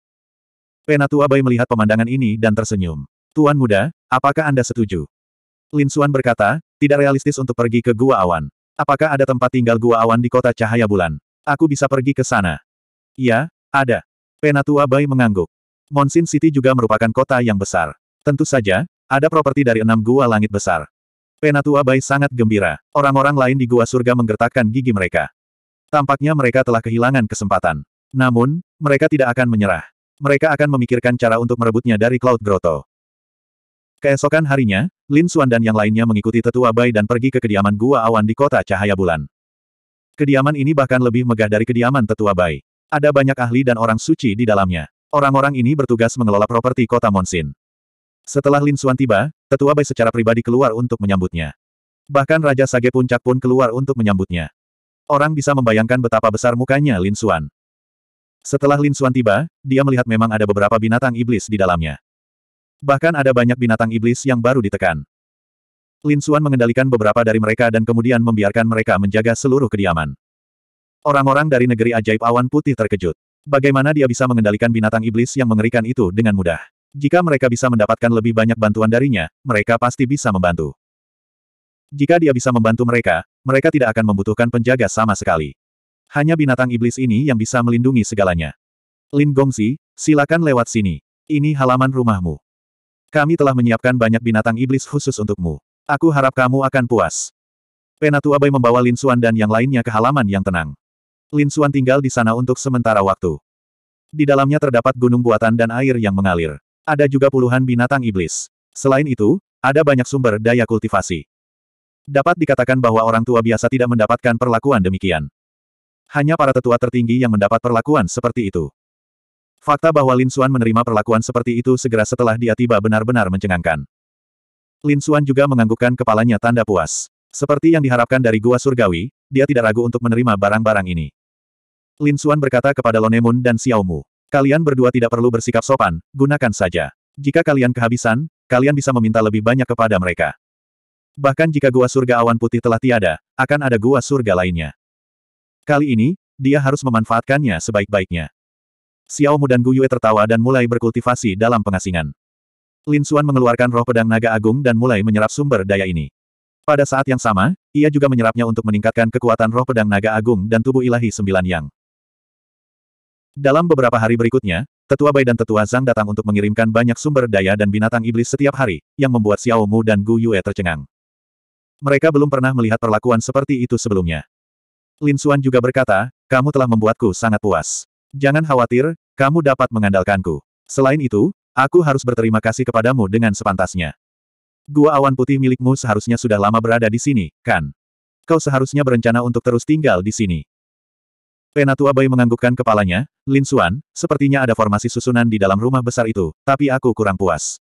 Penatua Bai melihat pemandangan ini dan tersenyum. Tuan muda, apakah Anda setuju? Lin Suan berkata, tidak realistis untuk pergi ke Gua Awan. Apakah ada tempat tinggal Gua Awan di kota Cahaya Bulan? Aku bisa pergi ke sana. Ya, ada. Penatua Bai mengangguk. Monsin City juga merupakan kota yang besar. Tentu saja, ada properti dari enam gua langit besar. Penatua Bai sangat gembira. Orang-orang lain di gua surga menggertakkan gigi mereka. Tampaknya mereka telah kehilangan kesempatan. Namun, mereka tidak akan menyerah. Mereka akan memikirkan cara untuk merebutnya dari Cloud Grotto. Keesokan harinya, Lin Xuan dan yang lainnya mengikuti tetua Bai dan pergi ke kediaman gua awan di kota cahaya bulan. Kediaman ini bahkan lebih megah dari kediaman tetua Bai. Ada banyak ahli dan orang suci di dalamnya. Orang-orang ini bertugas mengelola properti kota Monsin. Setelah Lin Xuan tiba, tetua Bai secara pribadi keluar untuk menyambutnya. Bahkan Raja Sage Puncak pun keluar untuk menyambutnya. Orang bisa membayangkan betapa besar mukanya Lin Xuan. Setelah Lin Xuan tiba, dia melihat memang ada beberapa binatang iblis di dalamnya. Bahkan ada banyak binatang iblis yang baru ditekan. Lin Xuan mengendalikan beberapa dari mereka dan kemudian membiarkan mereka menjaga seluruh kediaman. Orang-orang dari negeri ajaib awan putih terkejut. Bagaimana dia bisa mengendalikan binatang iblis yang mengerikan itu dengan mudah? Jika mereka bisa mendapatkan lebih banyak bantuan darinya, mereka pasti bisa membantu. Jika dia bisa membantu mereka, mereka tidak akan membutuhkan penjaga sama sekali. Hanya binatang iblis ini yang bisa melindungi segalanya. Lin Gongsi, silakan lewat sini. Ini halaman rumahmu. Kami telah menyiapkan banyak binatang iblis khusus untukmu. Aku harap kamu akan puas. Penatu Abai membawa Lin Xuan dan yang lainnya ke halaman yang tenang. Lin Xuan tinggal di sana untuk sementara waktu. Di dalamnya terdapat gunung buatan dan air yang mengalir. Ada juga puluhan binatang iblis. Selain itu, ada banyak sumber daya kultivasi. Dapat dikatakan bahwa orang tua biasa tidak mendapatkan perlakuan demikian. Hanya para tetua tertinggi yang mendapat perlakuan seperti itu. Fakta bahwa Lin Xuan menerima perlakuan seperti itu segera setelah dia tiba benar-benar mencengangkan. Lin Xuan juga menganggukkan kepalanya tanda puas. Seperti yang diharapkan dari Gua Surgawi, dia tidak ragu untuk menerima barang-barang ini. Lin Xuan berkata kepada Lonemun dan Xiaomu. Kalian berdua tidak perlu bersikap sopan, gunakan saja. Jika kalian kehabisan, kalian bisa meminta lebih banyak kepada mereka. Bahkan jika gua surga awan putih telah tiada, akan ada gua surga lainnya. Kali ini, dia harus memanfaatkannya sebaik-baiknya. Xiaomu dan Gu Yue tertawa dan mulai berkultivasi dalam pengasingan. Lin Xuan mengeluarkan roh pedang naga agung dan mulai menyerap sumber daya ini. Pada saat yang sama, ia juga menyerapnya untuk meningkatkan kekuatan roh pedang naga agung dan tubuh ilahi sembilan yang. Dalam beberapa hari berikutnya, Tetua Bai dan Tetua Zhang datang untuk mengirimkan banyak sumber daya dan binatang iblis setiap hari, yang membuat Xiao Mu dan Gu Yue tercengang. Mereka belum pernah melihat perlakuan seperti itu sebelumnya. Lin Xuan juga berkata, kamu telah membuatku sangat puas. Jangan khawatir, kamu dapat mengandalkanku. Selain itu, aku harus berterima kasih kepadamu dengan sepantasnya. Gua awan putih milikmu seharusnya sudah lama berada di sini, kan? Kau seharusnya berencana untuk terus tinggal di sini. Penatua Bai menganggukkan kepalanya, Lin Xuan, sepertinya ada formasi susunan di dalam rumah besar itu, tapi aku kurang puas.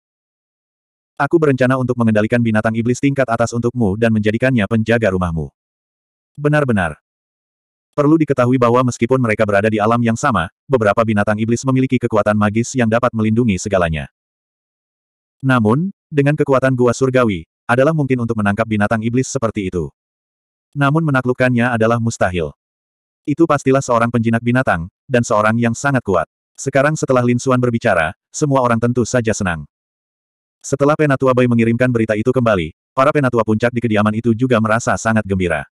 Aku berencana untuk mengendalikan binatang iblis tingkat atas untukmu dan menjadikannya penjaga rumahmu. Benar-benar. Perlu diketahui bahwa meskipun mereka berada di alam yang sama, beberapa binatang iblis memiliki kekuatan magis yang dapat melindungi segalanya. Namun, dengan kekuatan gua surgawi, adalah mungkin untuk menangkap binatang iblis seperti itu. Namun menaklukkannya adalah mustahil. Itu pastilah seorang penjinak binatang, dan seorang yang sangat kuat. Sekarang setelah Lin Xuan berbicara, semua orang tentu saja senang. Setelah Penatua Bai mengirimkan berita itu kembali, para Penatua Puncak di kediaman itu juga merasa sangat gembira.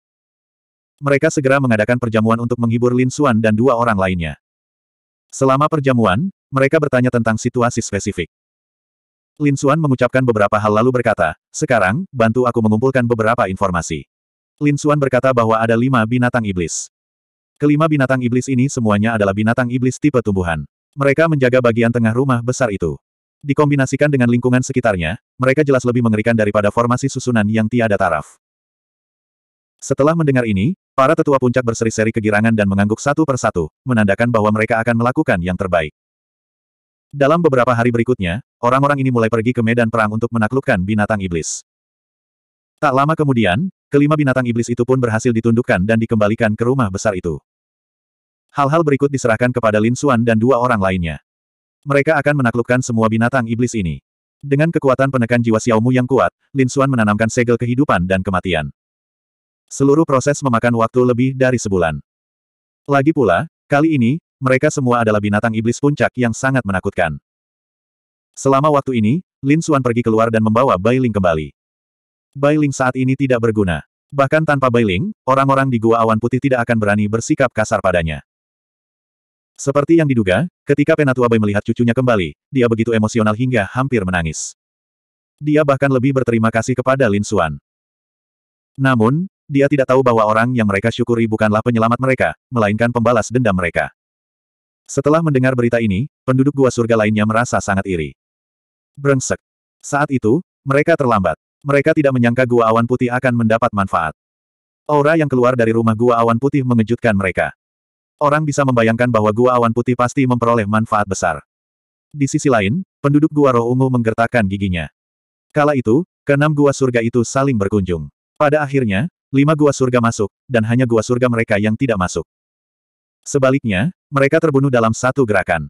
Mereka segera mengadakan perjamuan untuk menghibur Lin Xuan dan dua orang lainnya. Selama perjamuan, mereka bertanya tentang situasi spesifik. Lin Xuan mengucapkan beberapa hal lalu berkata, sekarang, bantu aku mengumpulkan beberapa informasi. Lin Xuan berkata bahwa ada lima binatang iblis. Kelima binatang iblis ini semuanya adalah binatang iblis tipe tumbuhan. Mereka menjaga bagian tengah rumah besar itu. Dikombinasikan dengan lingkungan sekitarnya, mereka jelas lebih mengerikan daripada formasi susunan yang tiada taraf. Setelah mendengar ini, para tetua puncak berseri-seri kegirangan dan mengangguk satu persatu, menandakan bahwa mereka akan melakukan yang terbaik. Dalam beberapa hari berikutnya, orang-orang ini mulai pergi ke medan perang untuk menaklukkan binatang iblis. Tak lama kemudian, kelima binatang iblis itu pun berhasil ditundukkan dan dikembalikan ke rumah besar itu. Hal-hal berikut diserahkan kepada Lin Xuan dan dua orang lainnya. Mereka akan menaklukkan semua binatang iblis ini. Dengan kekuatan penekan jiwa Xiaomu yang kuat, Lin Xuan menanamkan segel kehidupan dan kematian. Seluruh proses memakan waktu lebih dari sebulan. Lagi pula, kali ini, mereka semua adalah binatang iblis puncak yang sangat menakutkan. Selama waktu ini, Lin Xuan pergi keluar dan membawa Bai Ling kembali. Bai Ling saat ini tidak berguna. Bahkan tanpa Bai Ling, orang-orang di Gua Awan Putih tidak akan berani bersikap kasar padanya. Seperti yang diduga, ketika Penatua Bai melihat cucunya kembali, dia begitu emosional hingga hampir menangis. Dia bahkan lebih berterima kasih kepada Lin Xuan. Namun, dia tidak tahu bahwa orang yang mereka syukuri bukanlah penyelamat mereka, melainkan pembalas dendam mereka. Setelah mendengar berita ini, penduduk gua surga lainnya merasa sangat iri. Brengsek. Saat itu, mereka terlambat. Mereka tidak menyangka gua awan putih akan mendapat manfaat. Aura yang keluar dari rumah gua awan putih mengejutkan mereka. Orang bisa membayangkan bahwa gua awan putih pasti memperoleh manfaat besar. Di sisi lain, penduduk gua roh ungu menggertakkan giginya. Kala itu, keenam gua surga itu saling berkunjung. Pada akhirnya, lima gua surga masuk, dan hanya gua surga mereka yang tidak masuk. Sebaliknya, mereka terbunuh dalam satu gerakan.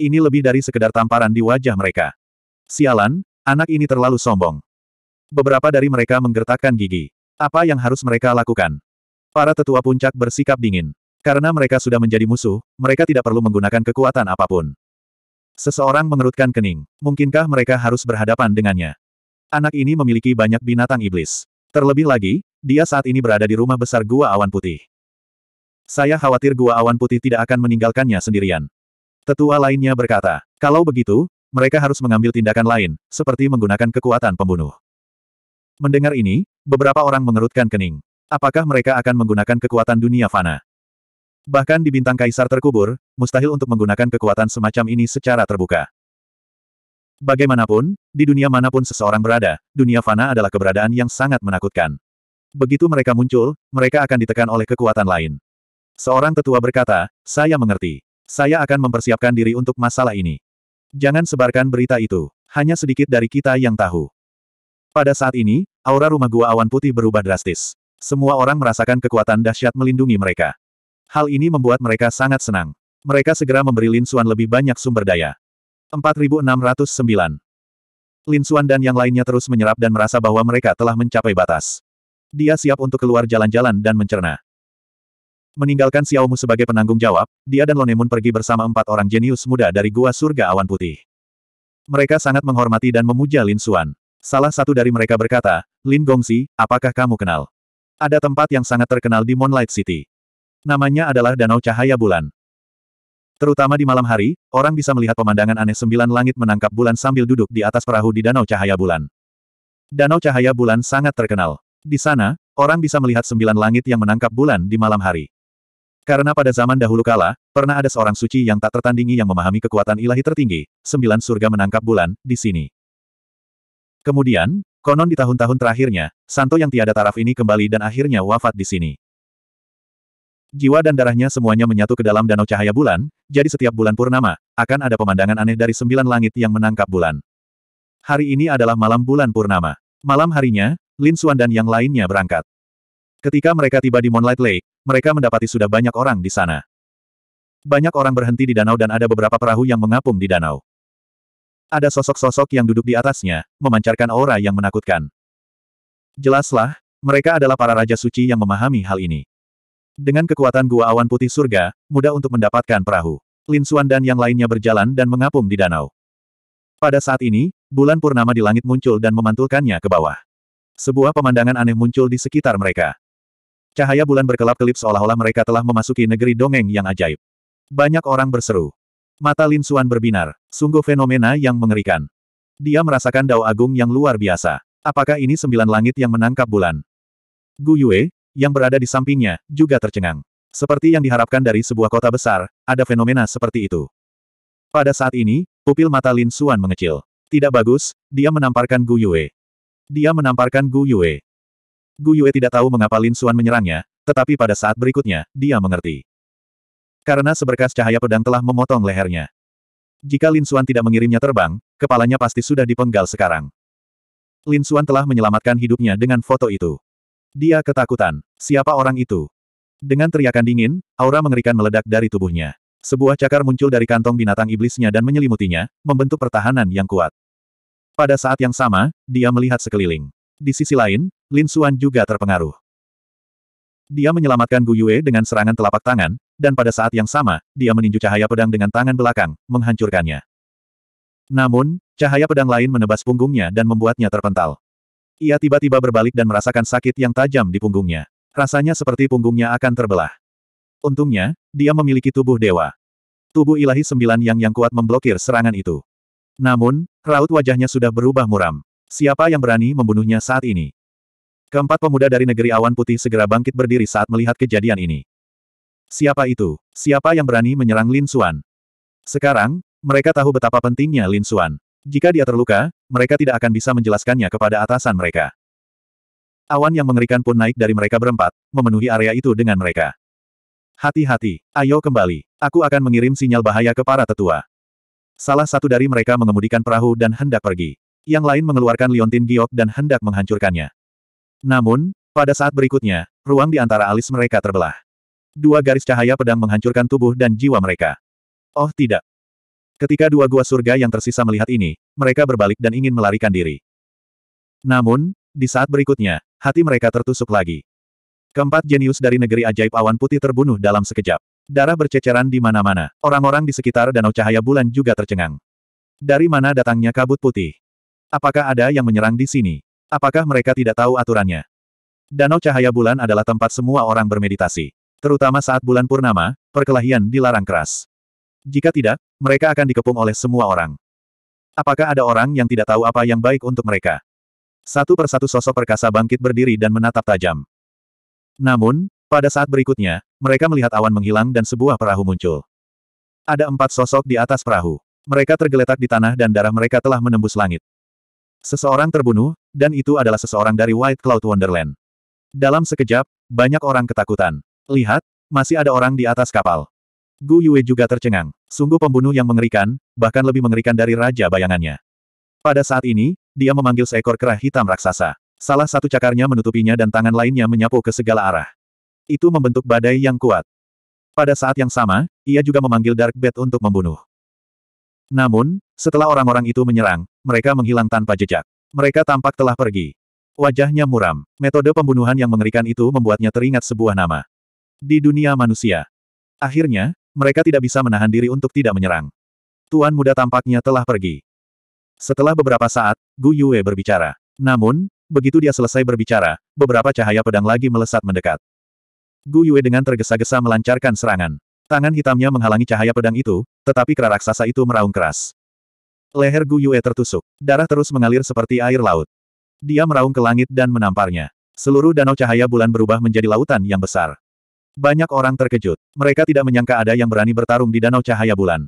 Ini lebih dari sekedar tamparan di wajah mereka. Sialan, anak ini terlalu sombong. Beberapa dari mereka menggertakkan gigi. Apa yang harus mereka lakukan? Para tetua puncak bersikap dingin. Karena mereka sudah menjadi musuh, mereka tidak perlu menggunakan kekuatan apapun. Seseorang mengerutkan kening. Mungkinkah mereka harus berhadapan dengannya? Anak ini memiliki banyak binatang iblis. Terlebih lagi, dia saat ini berada di rumah besar Gua Awan Putih. Saya khawatir Gua Awan Putih tidak akan meninggalkannya sendirian. Tetua lainnya berkata, kalau begitu, mereka harus mengambil tindakan lain, seperti menggunakan kekuatan pembunuh. Mendengar ini, beberapa orang mengerutkan kening. Apakah mereka akan menggunakan kekuatan dunia fana? Bahkan di bintang kaisar terkubur, mustahil untuk menggunakan kekuatan semacam ini secara terbuka. Bagaimanapun, di dunia manapun seseorang berada, dunia fana adalah keberadaan yang sangat menakutkan. Begitu mereka muncul, mereka akan ditekan oleh kekuatan lain. Seorang tetua berkata, saya mengerti. Saya akan mempersiapkan diri untuk masalah ini. Jangan sebarkan berita itu. Hanya sedikit dari kita yang tahu. Pada saat ini, aura rumah gua awan putih berubah drastis. Semua orang merasakan kekuatan dahsyat melindungi mereka. Hal ini membuat mereka sangat senang. Mereka segera memberi Lin Xuan lebih banyak sumber daya. 4609 Lin Xuan dan yang lainnya terus menyerap dan merasa bahwa mereka telah mencapai batas. Dia siap untuk keluar jalan-jalan dan mencerna. Meninggalkan Xiaomu sebagai penanggung jawab, dia dan Lonemun pergi bersama empat orang jenius muda dari Gua Surga Awan Putih. Mereka sangat menghormati dan memuja Lin Xuan. Salah satu dari mereka berkata, Lin Gongxi, apakah kamu kenal? Ada tempat yang sangat terkenal di Moonlight City. Namanya adalah Danau Cahaya Bulan. Terutama di malam hari, orang bisa melihat pemandangan aneh sembilan langit menangkap bulan sambil duduk di atas perahu di Danau Cahaya Bulan. Danau Cahaya Bulan sangat terkenal. Di sana, orang bisa melihat sembilan langit yang menangkap bulan di malam hari. Karena pada zaman dahulu kala, pernah ada seorang suci yang tak tertandingi yang memahami kekuatan ilahi tertinggi, sembilan surga menangkap bulan, di sini. Kemudian, konon di tahun-tahun terakhirnya, Santo yang tiada taraf ini kembali dan akhirnya wafat di sini. Jiwa dan darahnya semuanya menyatu ke dalam danau cahaya bulan, jadi setiap bulan purnama, akan ada pemandangan aneh dari sembilan langit yang menangkap bulan. Hari ini adalah malam bulan purnama. Malam harinya, Lin Xuan dan yang lainnya berangkat. Ketika mereka tiba di Moonlight Lake, mereka mendapati sudah banyak orang di sana. Banyak orang berhenti di danau dan ada beberapa perahu yang mengapung di danau. Ada sosok-sosok yang duduk di atasnya, memancarkan aura yang menakutkan. Jelaslah, mereka adalah para raja suci yang memahami hal ini. Dengan kekuatan gua awan putih surga, mudah untuk mendapatkan perahu. Lin Xuan dan yang lainnya berjalan dan mengapung di danau. Pada saat ini, bulan purnama di langit muncul dan memantulkannya ke bawah. Sebuah pemandangan aneh muncul di sekitar mereka. Cahaya bulan berkelap-kelip seolah-olah mereka telah memasuki negeri dongeng yang ajaib. Banyak orang berseru. Mata Lin Xuan berbinar. Sungguh fenomena yang mengerikan. Dia merasakan dao agung yang luar biasa. Apakah ini sembilan langit yang menangkap bulan? Gu Yue, yang berada di sampingnya, juga tercengang. Seperti yang diharapkan dari sebuah kota besar, ada fenomena seperti itu. Pada saat ini, pupil mata Lin Suan mengecil. Tidak bagus, dia menamparkan Gu Yue. Dia menamparkan Gu Yue. Gu Yue tidak tahu mengapa Lin Suan menyerangnya, tetapi pada saat berikutnya, dia mengerti. Karena seberkas cahaya pedang telah memotong lehernya. Jika Lin Suan tidak mengirimnya terbang, kepalanya pasti sudah dipenggal sekarang. Lin Suan telah menyelamatkan hidupnya dengan foto itu. Dia ketakutan. Siapa orang itu? Dengan teriakan dingin, aura mengerikan meledak dari tubuhnya. Sebuah cakar muncul dari kantong binatang iblisnya dan menyelimutinya, membentuk pertahanan yang kuat. Pada saat yang sama, dia melihat sekeliling. Di sisi lain, Lin Suan juga terpengaruh. Dia menyelamatkan Gu Yue dengan serangan telapak tangan, dan pada saat yang sama, dia meninju cahaya pedang dengan tangan belakang, menghancurkannya. Namun, cahaya pedang lain menebas punggungnya dan membuatnya terpental. Ia tiba-tiba berbalik dan merasakan sakit yang tajam di punggungnya. Rasanya seperti punggungnya akan terbelah. Untungnya, dia memiliki tubuh dewa. Tubuh ilahi sembilan yang yang kuat memblokir serangan itu. Namun, raut wajahnya sudah berubah muram. Siapa yang berani membunuhnya saat ini? Keempat pemuda dari negeri awan putih segera bangkit berdiri saat melihat kejadian ini. Siapa itu? Siapa yang berani menyerang Lin Xuan? Sekarang, mereka tahu betapa pentingnya Lin Xuan. Jika dia terluka, mereka tidak akan bisa menjelaskannya kepada atasan mereka. Awan yang mengerikan pun naik dari mereka berempat, memenuhi area itu dengan mereka. Hati-hati, ayo kembali. Aku akan mengirim sinyal bahaya ke para tetua. Salah satu dari mereka mengemudikan perahu dan hendak pergi. Yang lain mengeluarkan liontin giok dan hendak menghancurkannya. Namun, pada saat berikutnya, ruang di antara alis mereka terbelah. Dua garis cahaya pedang menghancurkan tubuh dan jiwa mereka. Oh tidak, Ketika dua gua surga yang tersisa melihat ini, mereka berbalik dan ingin melarikan diri. Namun, di saat berikutnya, hati mereka tertusuk lagi. Keempat jenius dari negeri ajaib awan putih terbunuh dalam sekejap. Darah berceceran di mana-mana. Orang-orang di sekitar danau cahaya bulan juga tercengang. Dari mana datangnya kabut putih? Apakah ada yang menyerang di sini? Apakah mereka tidak tahu aturannya? Danau cahaya bulan adalah tempat semua orang bermeditasi. Terutama saat bulan purnama, perkelahian dilarang keras. Jika tidak, mereka akan dikepung oleh semua orang. Apakah ada orang yang tidak tahu apa yang baik untuk mereka? Satu persatu sosok perkasa bangkit berdiri dan menatap tajam. Namun, pada saat berikutnya, mereka melihat awan menghilang dan sebuah perahu muncul. Ada empat sosok di atas perahu. Mereka tergeletak di tanah dan darah mereka telah menembus langit. Seseorang terbunuh, dan itu adalah seseorang dari White Cloud Wonderland. Dalam sekejap, banyak orang ketakutan. Lihat, masih ada orang di atas kapal. Gu Yue juga tercengang. Sungguh pembunuh yang mengerikan, bahkan lebih mengerikan dari raja bayangannya. Pada saat ini, dia memanggil seekor kera hitam raksasa. Salah satu cakarnya menutupinya dan tangan lainnya menyapu ke segala arah. Itu membentuk badai yang kuat. Pada saat yang sama, ia juga memanggil Dark Bat untuk membunuh. Namun, setelah orang-orang itu menyerang, mereka menghilang tanpa jejak. Mereka tampak telah pergi. Wajahnya muram. Metode pembunuhan yang mengerikan itu membuatnya teringat sebuah nama. Di dunia manusia. Akhirnya, mereka tidak bisa menahan diri untuk tidak menyerang. Tuan muda tampaknya telah pergi. Setelah beberapa saat, Gu Yue berbicara. Namun, begitu dia selesai berbicara, beberapa cahaya pedang lagi melesat mendekat. Gu Yue dengan tergesa-gesa melancarkan serangan. Tangan hitamnya menghalangi cahaya pedang itu, tetapi kera raksasa itu meraung keras. Leher Gu Yue tertusuk, darah terus mengalir seperti air laut. Dia meraung ke langit dan menamparnya. Seluruh danau cahaya bulan berubah menjadi lautan yang besar. Banyak orang terkejut. Mereka tidak menyangka ada yang berani bertarung di Danau Cahaya Bulan.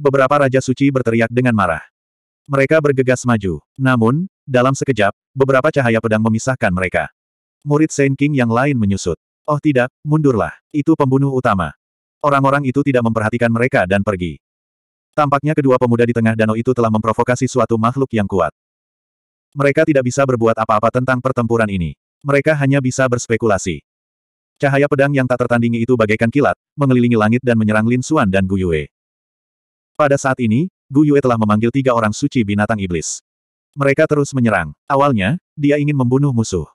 Beberapa Raja Suci berteriak dengan marah. Mereka bergegas maju. Namun, dalam sekejap, beberapa cahaya pedang memisahkan mereka. Murid Saint King yang lain menyusut. Oh tidak, mundurlah. Itu pembunuh utama. Orang-orang itu tidak memperhatikan mereka dan pergi. Tampaknya kedua pemuda di tengah danau itu telah memprovokasi suatu makhluk yang kuat. Mereka tidak bisa berbuat apa-apa tentang pertempuran ini. Mereka hanya bisa berspekulasi. Cahaya pedang yang tak tertandingi itu bagaikan kilat, mengelilingi langit dan menyerang Lin Xuan dan Gu Yue. Pada saat ini, Gu Yue telah memanggil tiga orang suci binatang iblis. Mereka terus menyerang. Awalnya, dia ingin membunuh musuh.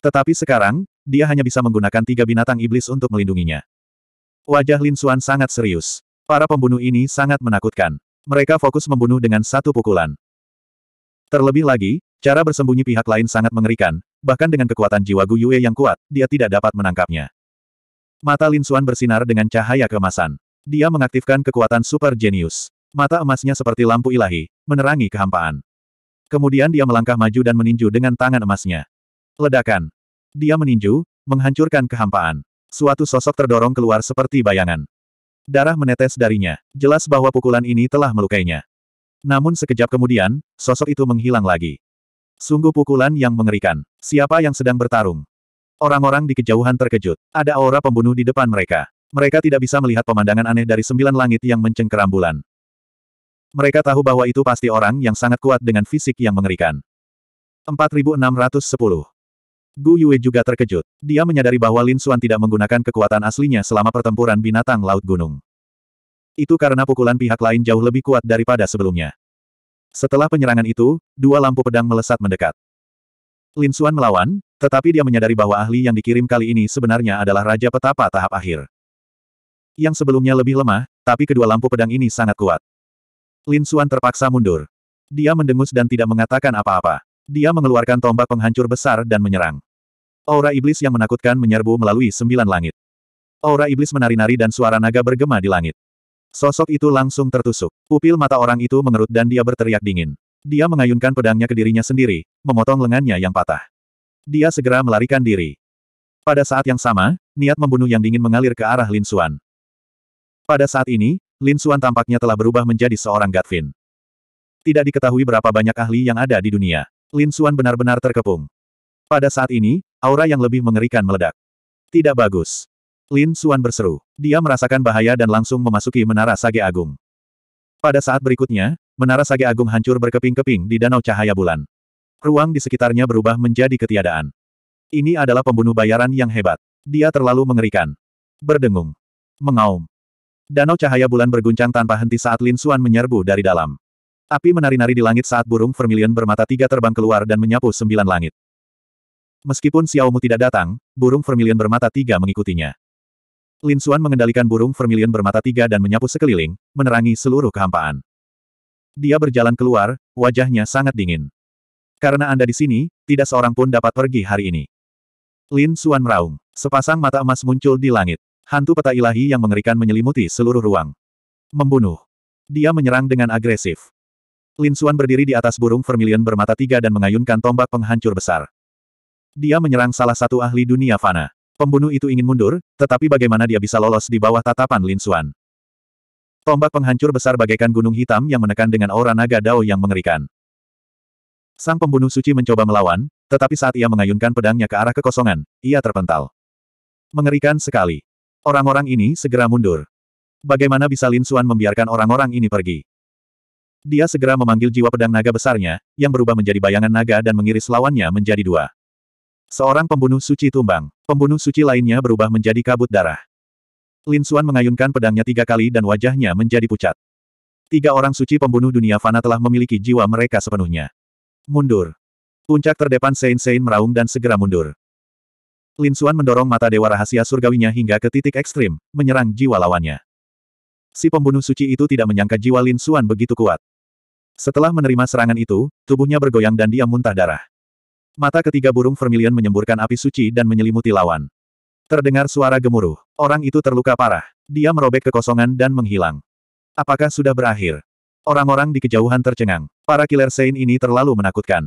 Tetapi sekarang, dia hanya bisa menggunakan tiga binatang iblis untuk melindunginya. Wajah Lin Xuan sangat serius. Para pembunuh ini sangat menakutkan. Mereka fokus membunuh dengan satu pukulan. Terlebih lagi, Cara bersembunyi pihak lain sangat mengerikan, bahkan dengan kekuatan jiwa Gu Yue yang kuat, dia tidak dapat menangkapnya. Mata Lin Xuan bersinar dengan cahaya kemasan. Dia mengaktifkan kekuatan super genius. Mata emasnya seperti lampu ilahi, menerangi kehampaan. Kemudian dia melangkah maju dan meninju dengan tangan emasnya. Ledakan. Dia meninju, menghancurkan kehampaan. Suatu sosok terdorong keluar seperti bayangan. Darah menetes darinya. Jelas bahwa pukulan ini telah melukainya. Namun sekejap kemudian, sosok itu menghilang lagi. Sungguh pukulan yang mengerikan. Siapa yang sedang bertarung? Orang-orang di kejauhan terkejut. Ada aura pembunuh di depan mereka. Mereka tidak bisa melihat pemandangan aneh dari sembilan langit yang mencengkeram bulan. Mereka tahu bahwa itu pasti orang yang sangat kuat dengan fisik yang mengerikan. 4610 Gu Yue juga terkejut. Dia menyadari bahwa Lin Xuan tidak menggunakan kekuatan aslinya selama pertempuran binatang laut gunung. Itu karena pukulan pihak lain jauh lebih kuat daripada sebelumnya. Setelah penyerangan itu, dua lampu pedang melesat mendekat. Lin Xuan melawan, tetapi dia menyadari bahwa ahli yang dikirim kali ini sebenarnya adalah Raja Petapa tahap akhir. Yang sebelumnya lebih lemah, tapi kedua lampu pedang ini sangat kuat. Lin Xuan terpaksa mundur. Dia mendengus dan tidak mengatakan apa-apa. Dia mengeluarkan tombak penghancur besar dan menyerang. Aura iblis yang menakutkan menyerbu melalui sembilan langit. Aura iblis menari-nari dan suara naga bergema di langit. Sosok itu langsung tertusuk. Pupil mata orang itu mengerut dan dia berteriak dingin. Dia mengayunkan pedangnya ke dirinya sendiri, memotong lengannya yang patah. Dia segera melarikan diri. Pada saat yang sama, niat membunuh yang dingin mengalir ke arah Lin Suan. Pada saat ini, Lin Suan tampaknya telah berubah menjadi seorang Gatvin. Tidak diketahui berapa banyak ahli yang ada di dunia. Lin Suan benar-benar terkepung. Pada saat ini, aura yang lebih mengerikan meledak. Tidak bagus. Lin Suan berseru. Dia merasakan bahaya dan langsung memasuki Menara Sage Agung. Pada saat berikutnya, Menara Sage Agung hancur berkeping-keping di Danau Cahaya Bulan. Ruang di sekitarnya berubah menjadi ketiadaan. Ini adalah pembunuh bayaran yang hebat. Dia terlalu mengerikan. Berdengung. Mengaum. Danau Cahaya Bulan berguncang tanpa henti saat Lin Suan menyerbu dari dalam. Api menari-nari di langit saat burung vermilion bermata tiga terbang keluar dan menyapu sembilan langit. Meskipun Xiaomu tidak datang, burung vermilion bermata tiga mengikutinya. Lin Xuan mengendalikan burung vermilion bermata tiga dan menyapu sekeliling, menerangi seluruh kehampaan. Dia berjalan keluar, wajahnya sangat dingin. Karena Anda di sini, tidak seorang pun dapat pergi hari ini. Lin Xuan meraung. Sepasang mata emas muncul di langit. Hantu peta ilahi yang mengerikan menyelimuti seluruh ruang. Membunuh. Dia menyerang dengan agresif. Lin Xuan berdiri di atas burung vermilion bermata tiga dan mengayunkan tombak penghancur besar. Dia menyerang salah satu ahli dunia fana. Pembunuh itu ingin mundur, tetapi bagaimana dia bisa lolos di bawah tatapan Lin Xuan? Tombak penghancur besar bagaikan gunung hitam yang menekan dengan aura naga dao yang mengerikan. Sang pembunuh suci mencoba melawan, tetapi saat ia mengayunkan pedangnya ke arah kekosongan, ia terpental. Mengerikan sekali. Orang-orang ini segera mundur. Bagaimana bisa Lin Xuan membiarkan orang-orang ini pergi? Dia segera memanggil jiwa pedang naga besarnya, yang berubah menjadi bayangan naga dan mengiris lawannya menjadi dua. Seorang pembunuh suci tumbang. Pembunuh suci lainnya berubah menjadi kabut darah. Lin Suan mengayunkan pedangnya tiga kali dan wajahnya menjadi pucat. Tiga orang suci pembunuh dunia fana telah memiliki jiwa mereka sepenuhnya. Mundur. Puncak terdepan Sein Sein meraung dan segera mundur. Lin Suan mendorong mata dewa rahasia surgawinya hingga ke titik ekstrim, menyerang jiwa lawannya. Si pembunuh suci itu tidak menyangka jiwa Lin Suan begitu kuat. Setelah menerima serangan itu, tubuhnya bergoyang dan dia muntah darah. Mata ketiga burung vermilion menyemburkan api suci dan menyelimuti lawan. Terdengar suara gemuruh. Orang itu terluka parah. Dia merobek kekosongan dan menghilang. Apakah sudah berakhir? Orang-orang di kejauhan tercengang. Para killer Saint ini terlalu menakutkan.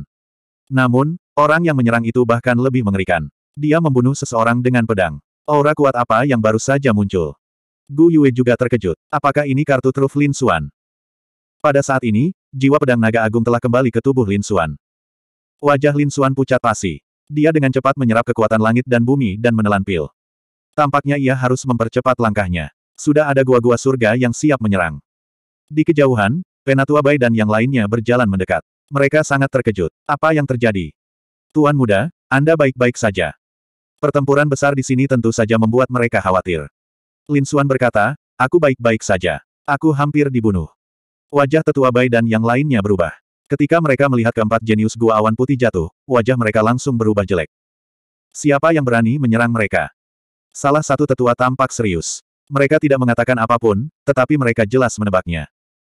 Namun, orang yang menyerang itu bahkan lebih mengerikan. Dia membunuh seseorang dengan pedang. Aura kuat apa yang baru saja muncul? Gu Yue juga terkejut. Apakah ini kartu truf Lin Xuan? Pada saat ini, jiwa pedang naga agung telah kembali ke tubuh Lin Xuan. Wajah Lin Suan pucat pasi. Dia dengan cepat menyerap kekuatan langit dan bumi dan menelan pil. Tampaknya ia harus mempercepat langkahnya. Sudah ada gua-gua surga yang siap menyerang. Di kejauhan, Penatua Bai dan yang lainnya berjalan mendekat. Mereka sangat terkejut. Apa yang terjadi? Tuan muda, Anda baik-baik saja. Pertempuran besar di sini tentu saja membuat mereka khawatir. Lin Suan berkata, aku baik-baik saja. Aku hampir dibunuh. Wajah tetua Bai dan yang lainnya berubah. Ketika mereka melihat keempat jenius gua awan putih jatuh, wajah mereka langsung berubah jelek. Siapa yang berani menyerang mereka? Salah satu tetua tampak serius. Mereka tidak mengatakan apapun, tetapi mereka jelas menebaknya.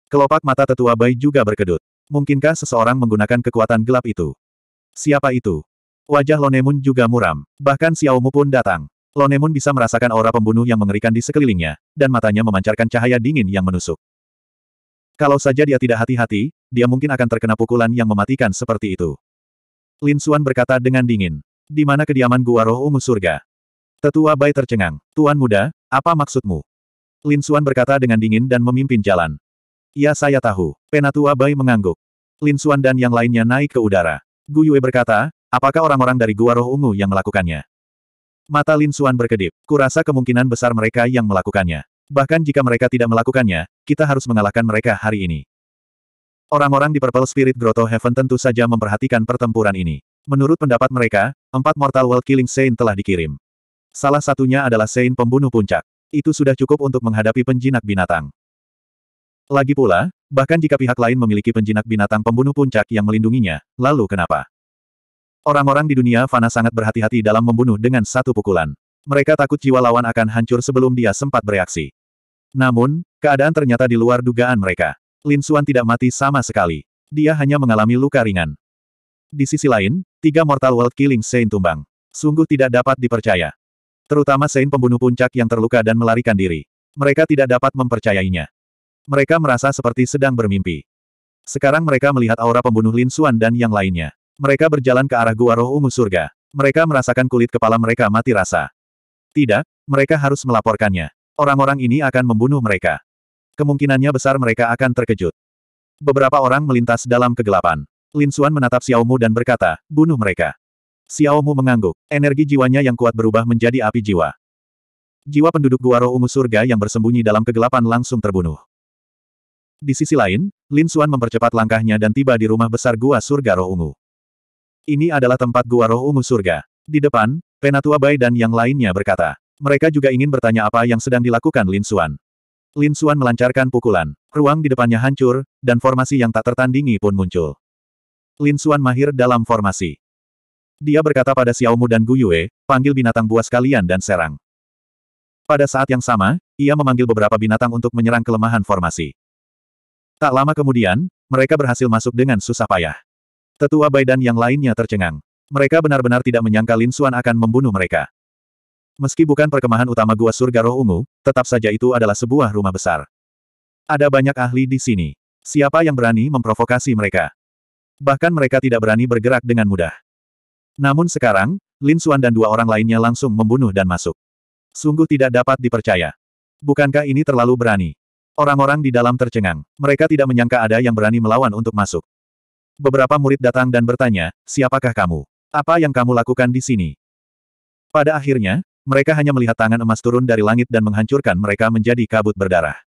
Kelopak mata tetua bayi juga berkedut. Mungkinkah seseorang menggunakan kekuatan gelap itu? Siapa itu? Wajah Lonemun juga muram. Bahkan Xiao Mu pun datang. Lonemun bisa merasakan aura pembunuh yang mengerikan di sekelilingnya, dan matanya memancarkan cahaya dingin yang menusuk. Kalau saja dia tidak hati-hati, dia mungkin akan terkena pukulan yang mematikan seperti itu. Lin Xuan berkata dengan dingin. Di mana kediaman gua roh ungu surga? Tetua Bai tercengang. Tuan muda, apa maksudmu? Lin Xuan berkata dengan dingin dan memimpin jalan. Ya saya tahu. Penatua Bai mengangguk. Lin Xuan dan yang lainnya naik ke udara. Gu Yue berkata, apakah orang-orang dari gua roh ungu yang melakukannya? Mata Lin Xuan berkedip. Kurasa kemungkinan besar mereka yang melakukannya. Bahkan jika mereka tidak melakukannya, kita harus mengalahkan mereka hari ini. Orang-orang di Purple Spirit Grotto Heaven tentu saja memperhatikan pertempuran ini. Menurut pendapat mereka, empat Mortal World Killing Saint telah dikirim. Salah satunya adalah Saint Pembunuh Puncak. Itu sudah cukup untuk menghadapi penjinak binatang. Lagi pula, bahkan jika pihak lain memiliki penjinak binatang pembunuh puncak yang melindunginya, lalu kenapa? Orang-orang di dunia fana sangat berhati-hati dalam membunuh dengan satu pukulan. Mereka takut jiwa lawan akan hancur sebelum dia sempat bereaksi. Namun, keadaan ternyata di luar dugaan mereka. Lin Suan tidak mati sama sekali. Dia hanya mengalami luka ringan. Di sisi lain, tiga Mortal World Killing Saint tumbang. Sungguh tidak dapat dipercaya. Terutama Saint pembunuh puncak yang terluka dan melarikan diri. Mereka tidak dapat mempercayainya. Mereka merasa seperti sedang bermimpi. Sekarang mereka melihat aura pembunuh Lin Suan dan yang lainnya. Mereka berjalan ke arah gua roh ungu surga. Mereka merasakan kulit kepala mereka mati rasa. Tidak, mereka harus melaporkannya. Orang-orang ini akan membunuh mereka. Kemungkinannya besar mereka akan terkejut. Beberapa orang melintas dalam kegelapan. Lin Xuan menatap Xiao Xiaomu dan berkata, bunuh mereka. Xiao Xiaomu mengangguk. Energi jiwanya yang kuat berubah menjadi api jiwa. Jiwa penduduk gua roh ungu surga yang bersembunyi dalam kegelapan langsung terbunuh. Di sisi lain, Lin Xuan mempercepat langkahnya dan tiba di rumah besar gua surga roh ungu. Ini adalah tempat gua roh ungu surga. Di depan, Penatua Bai dan yang lainnya berkata. Mereka juga ingin bertanya apa yang sedang dilakukan Lin Xuan. Lin Xuan melancarkan pukulan. Ruang di depannya hancur, dan formasi yang tak tertandingi pun muncul. Lin Xuan mahir dalam formasi. Dia berkata pada Xiao Mu dan Gu Yue, panggil binatang buas kalian dan serang. Pada saat yang sama, ia memanggil beberapa binatang untuk menyerang kelemahan formasi. Tak lama kemudian, mereka berhasil masuk dengan susah payah. Tetua Bai dan yang lainnya tercengang. Mereka benar-benar tidak menyangka Lin Xuan akan membunuh mereka. Meski bukan perkemahan utama Gua Surga Roh Ungu, tetap saja itu adalah sebuah rumah besar. Ada banyak ahli di sini. Siapa yang berani memprovokasi mereka? Bahkan mereka tidak berani bergerak dengan mudah. Namun sekarang, Lin Xuan dan dua orang lainnya langsung membunuh dan masuk. Sungguh tidak dapat dipercaya. Bukankah ini terlalu berani? Orang-orang di dalam tercengang. Mereka tidak menyangka ada yang berani melawan untuk masuk. Beberapa murid datang dan bertanya, siapakah kamu? Apa yang kamu lakukan di sini? Pada akhirnya, mereka hanya melihat tangan emas turun dari langit dan menghancurkan mereka menjadi kabut berdarah.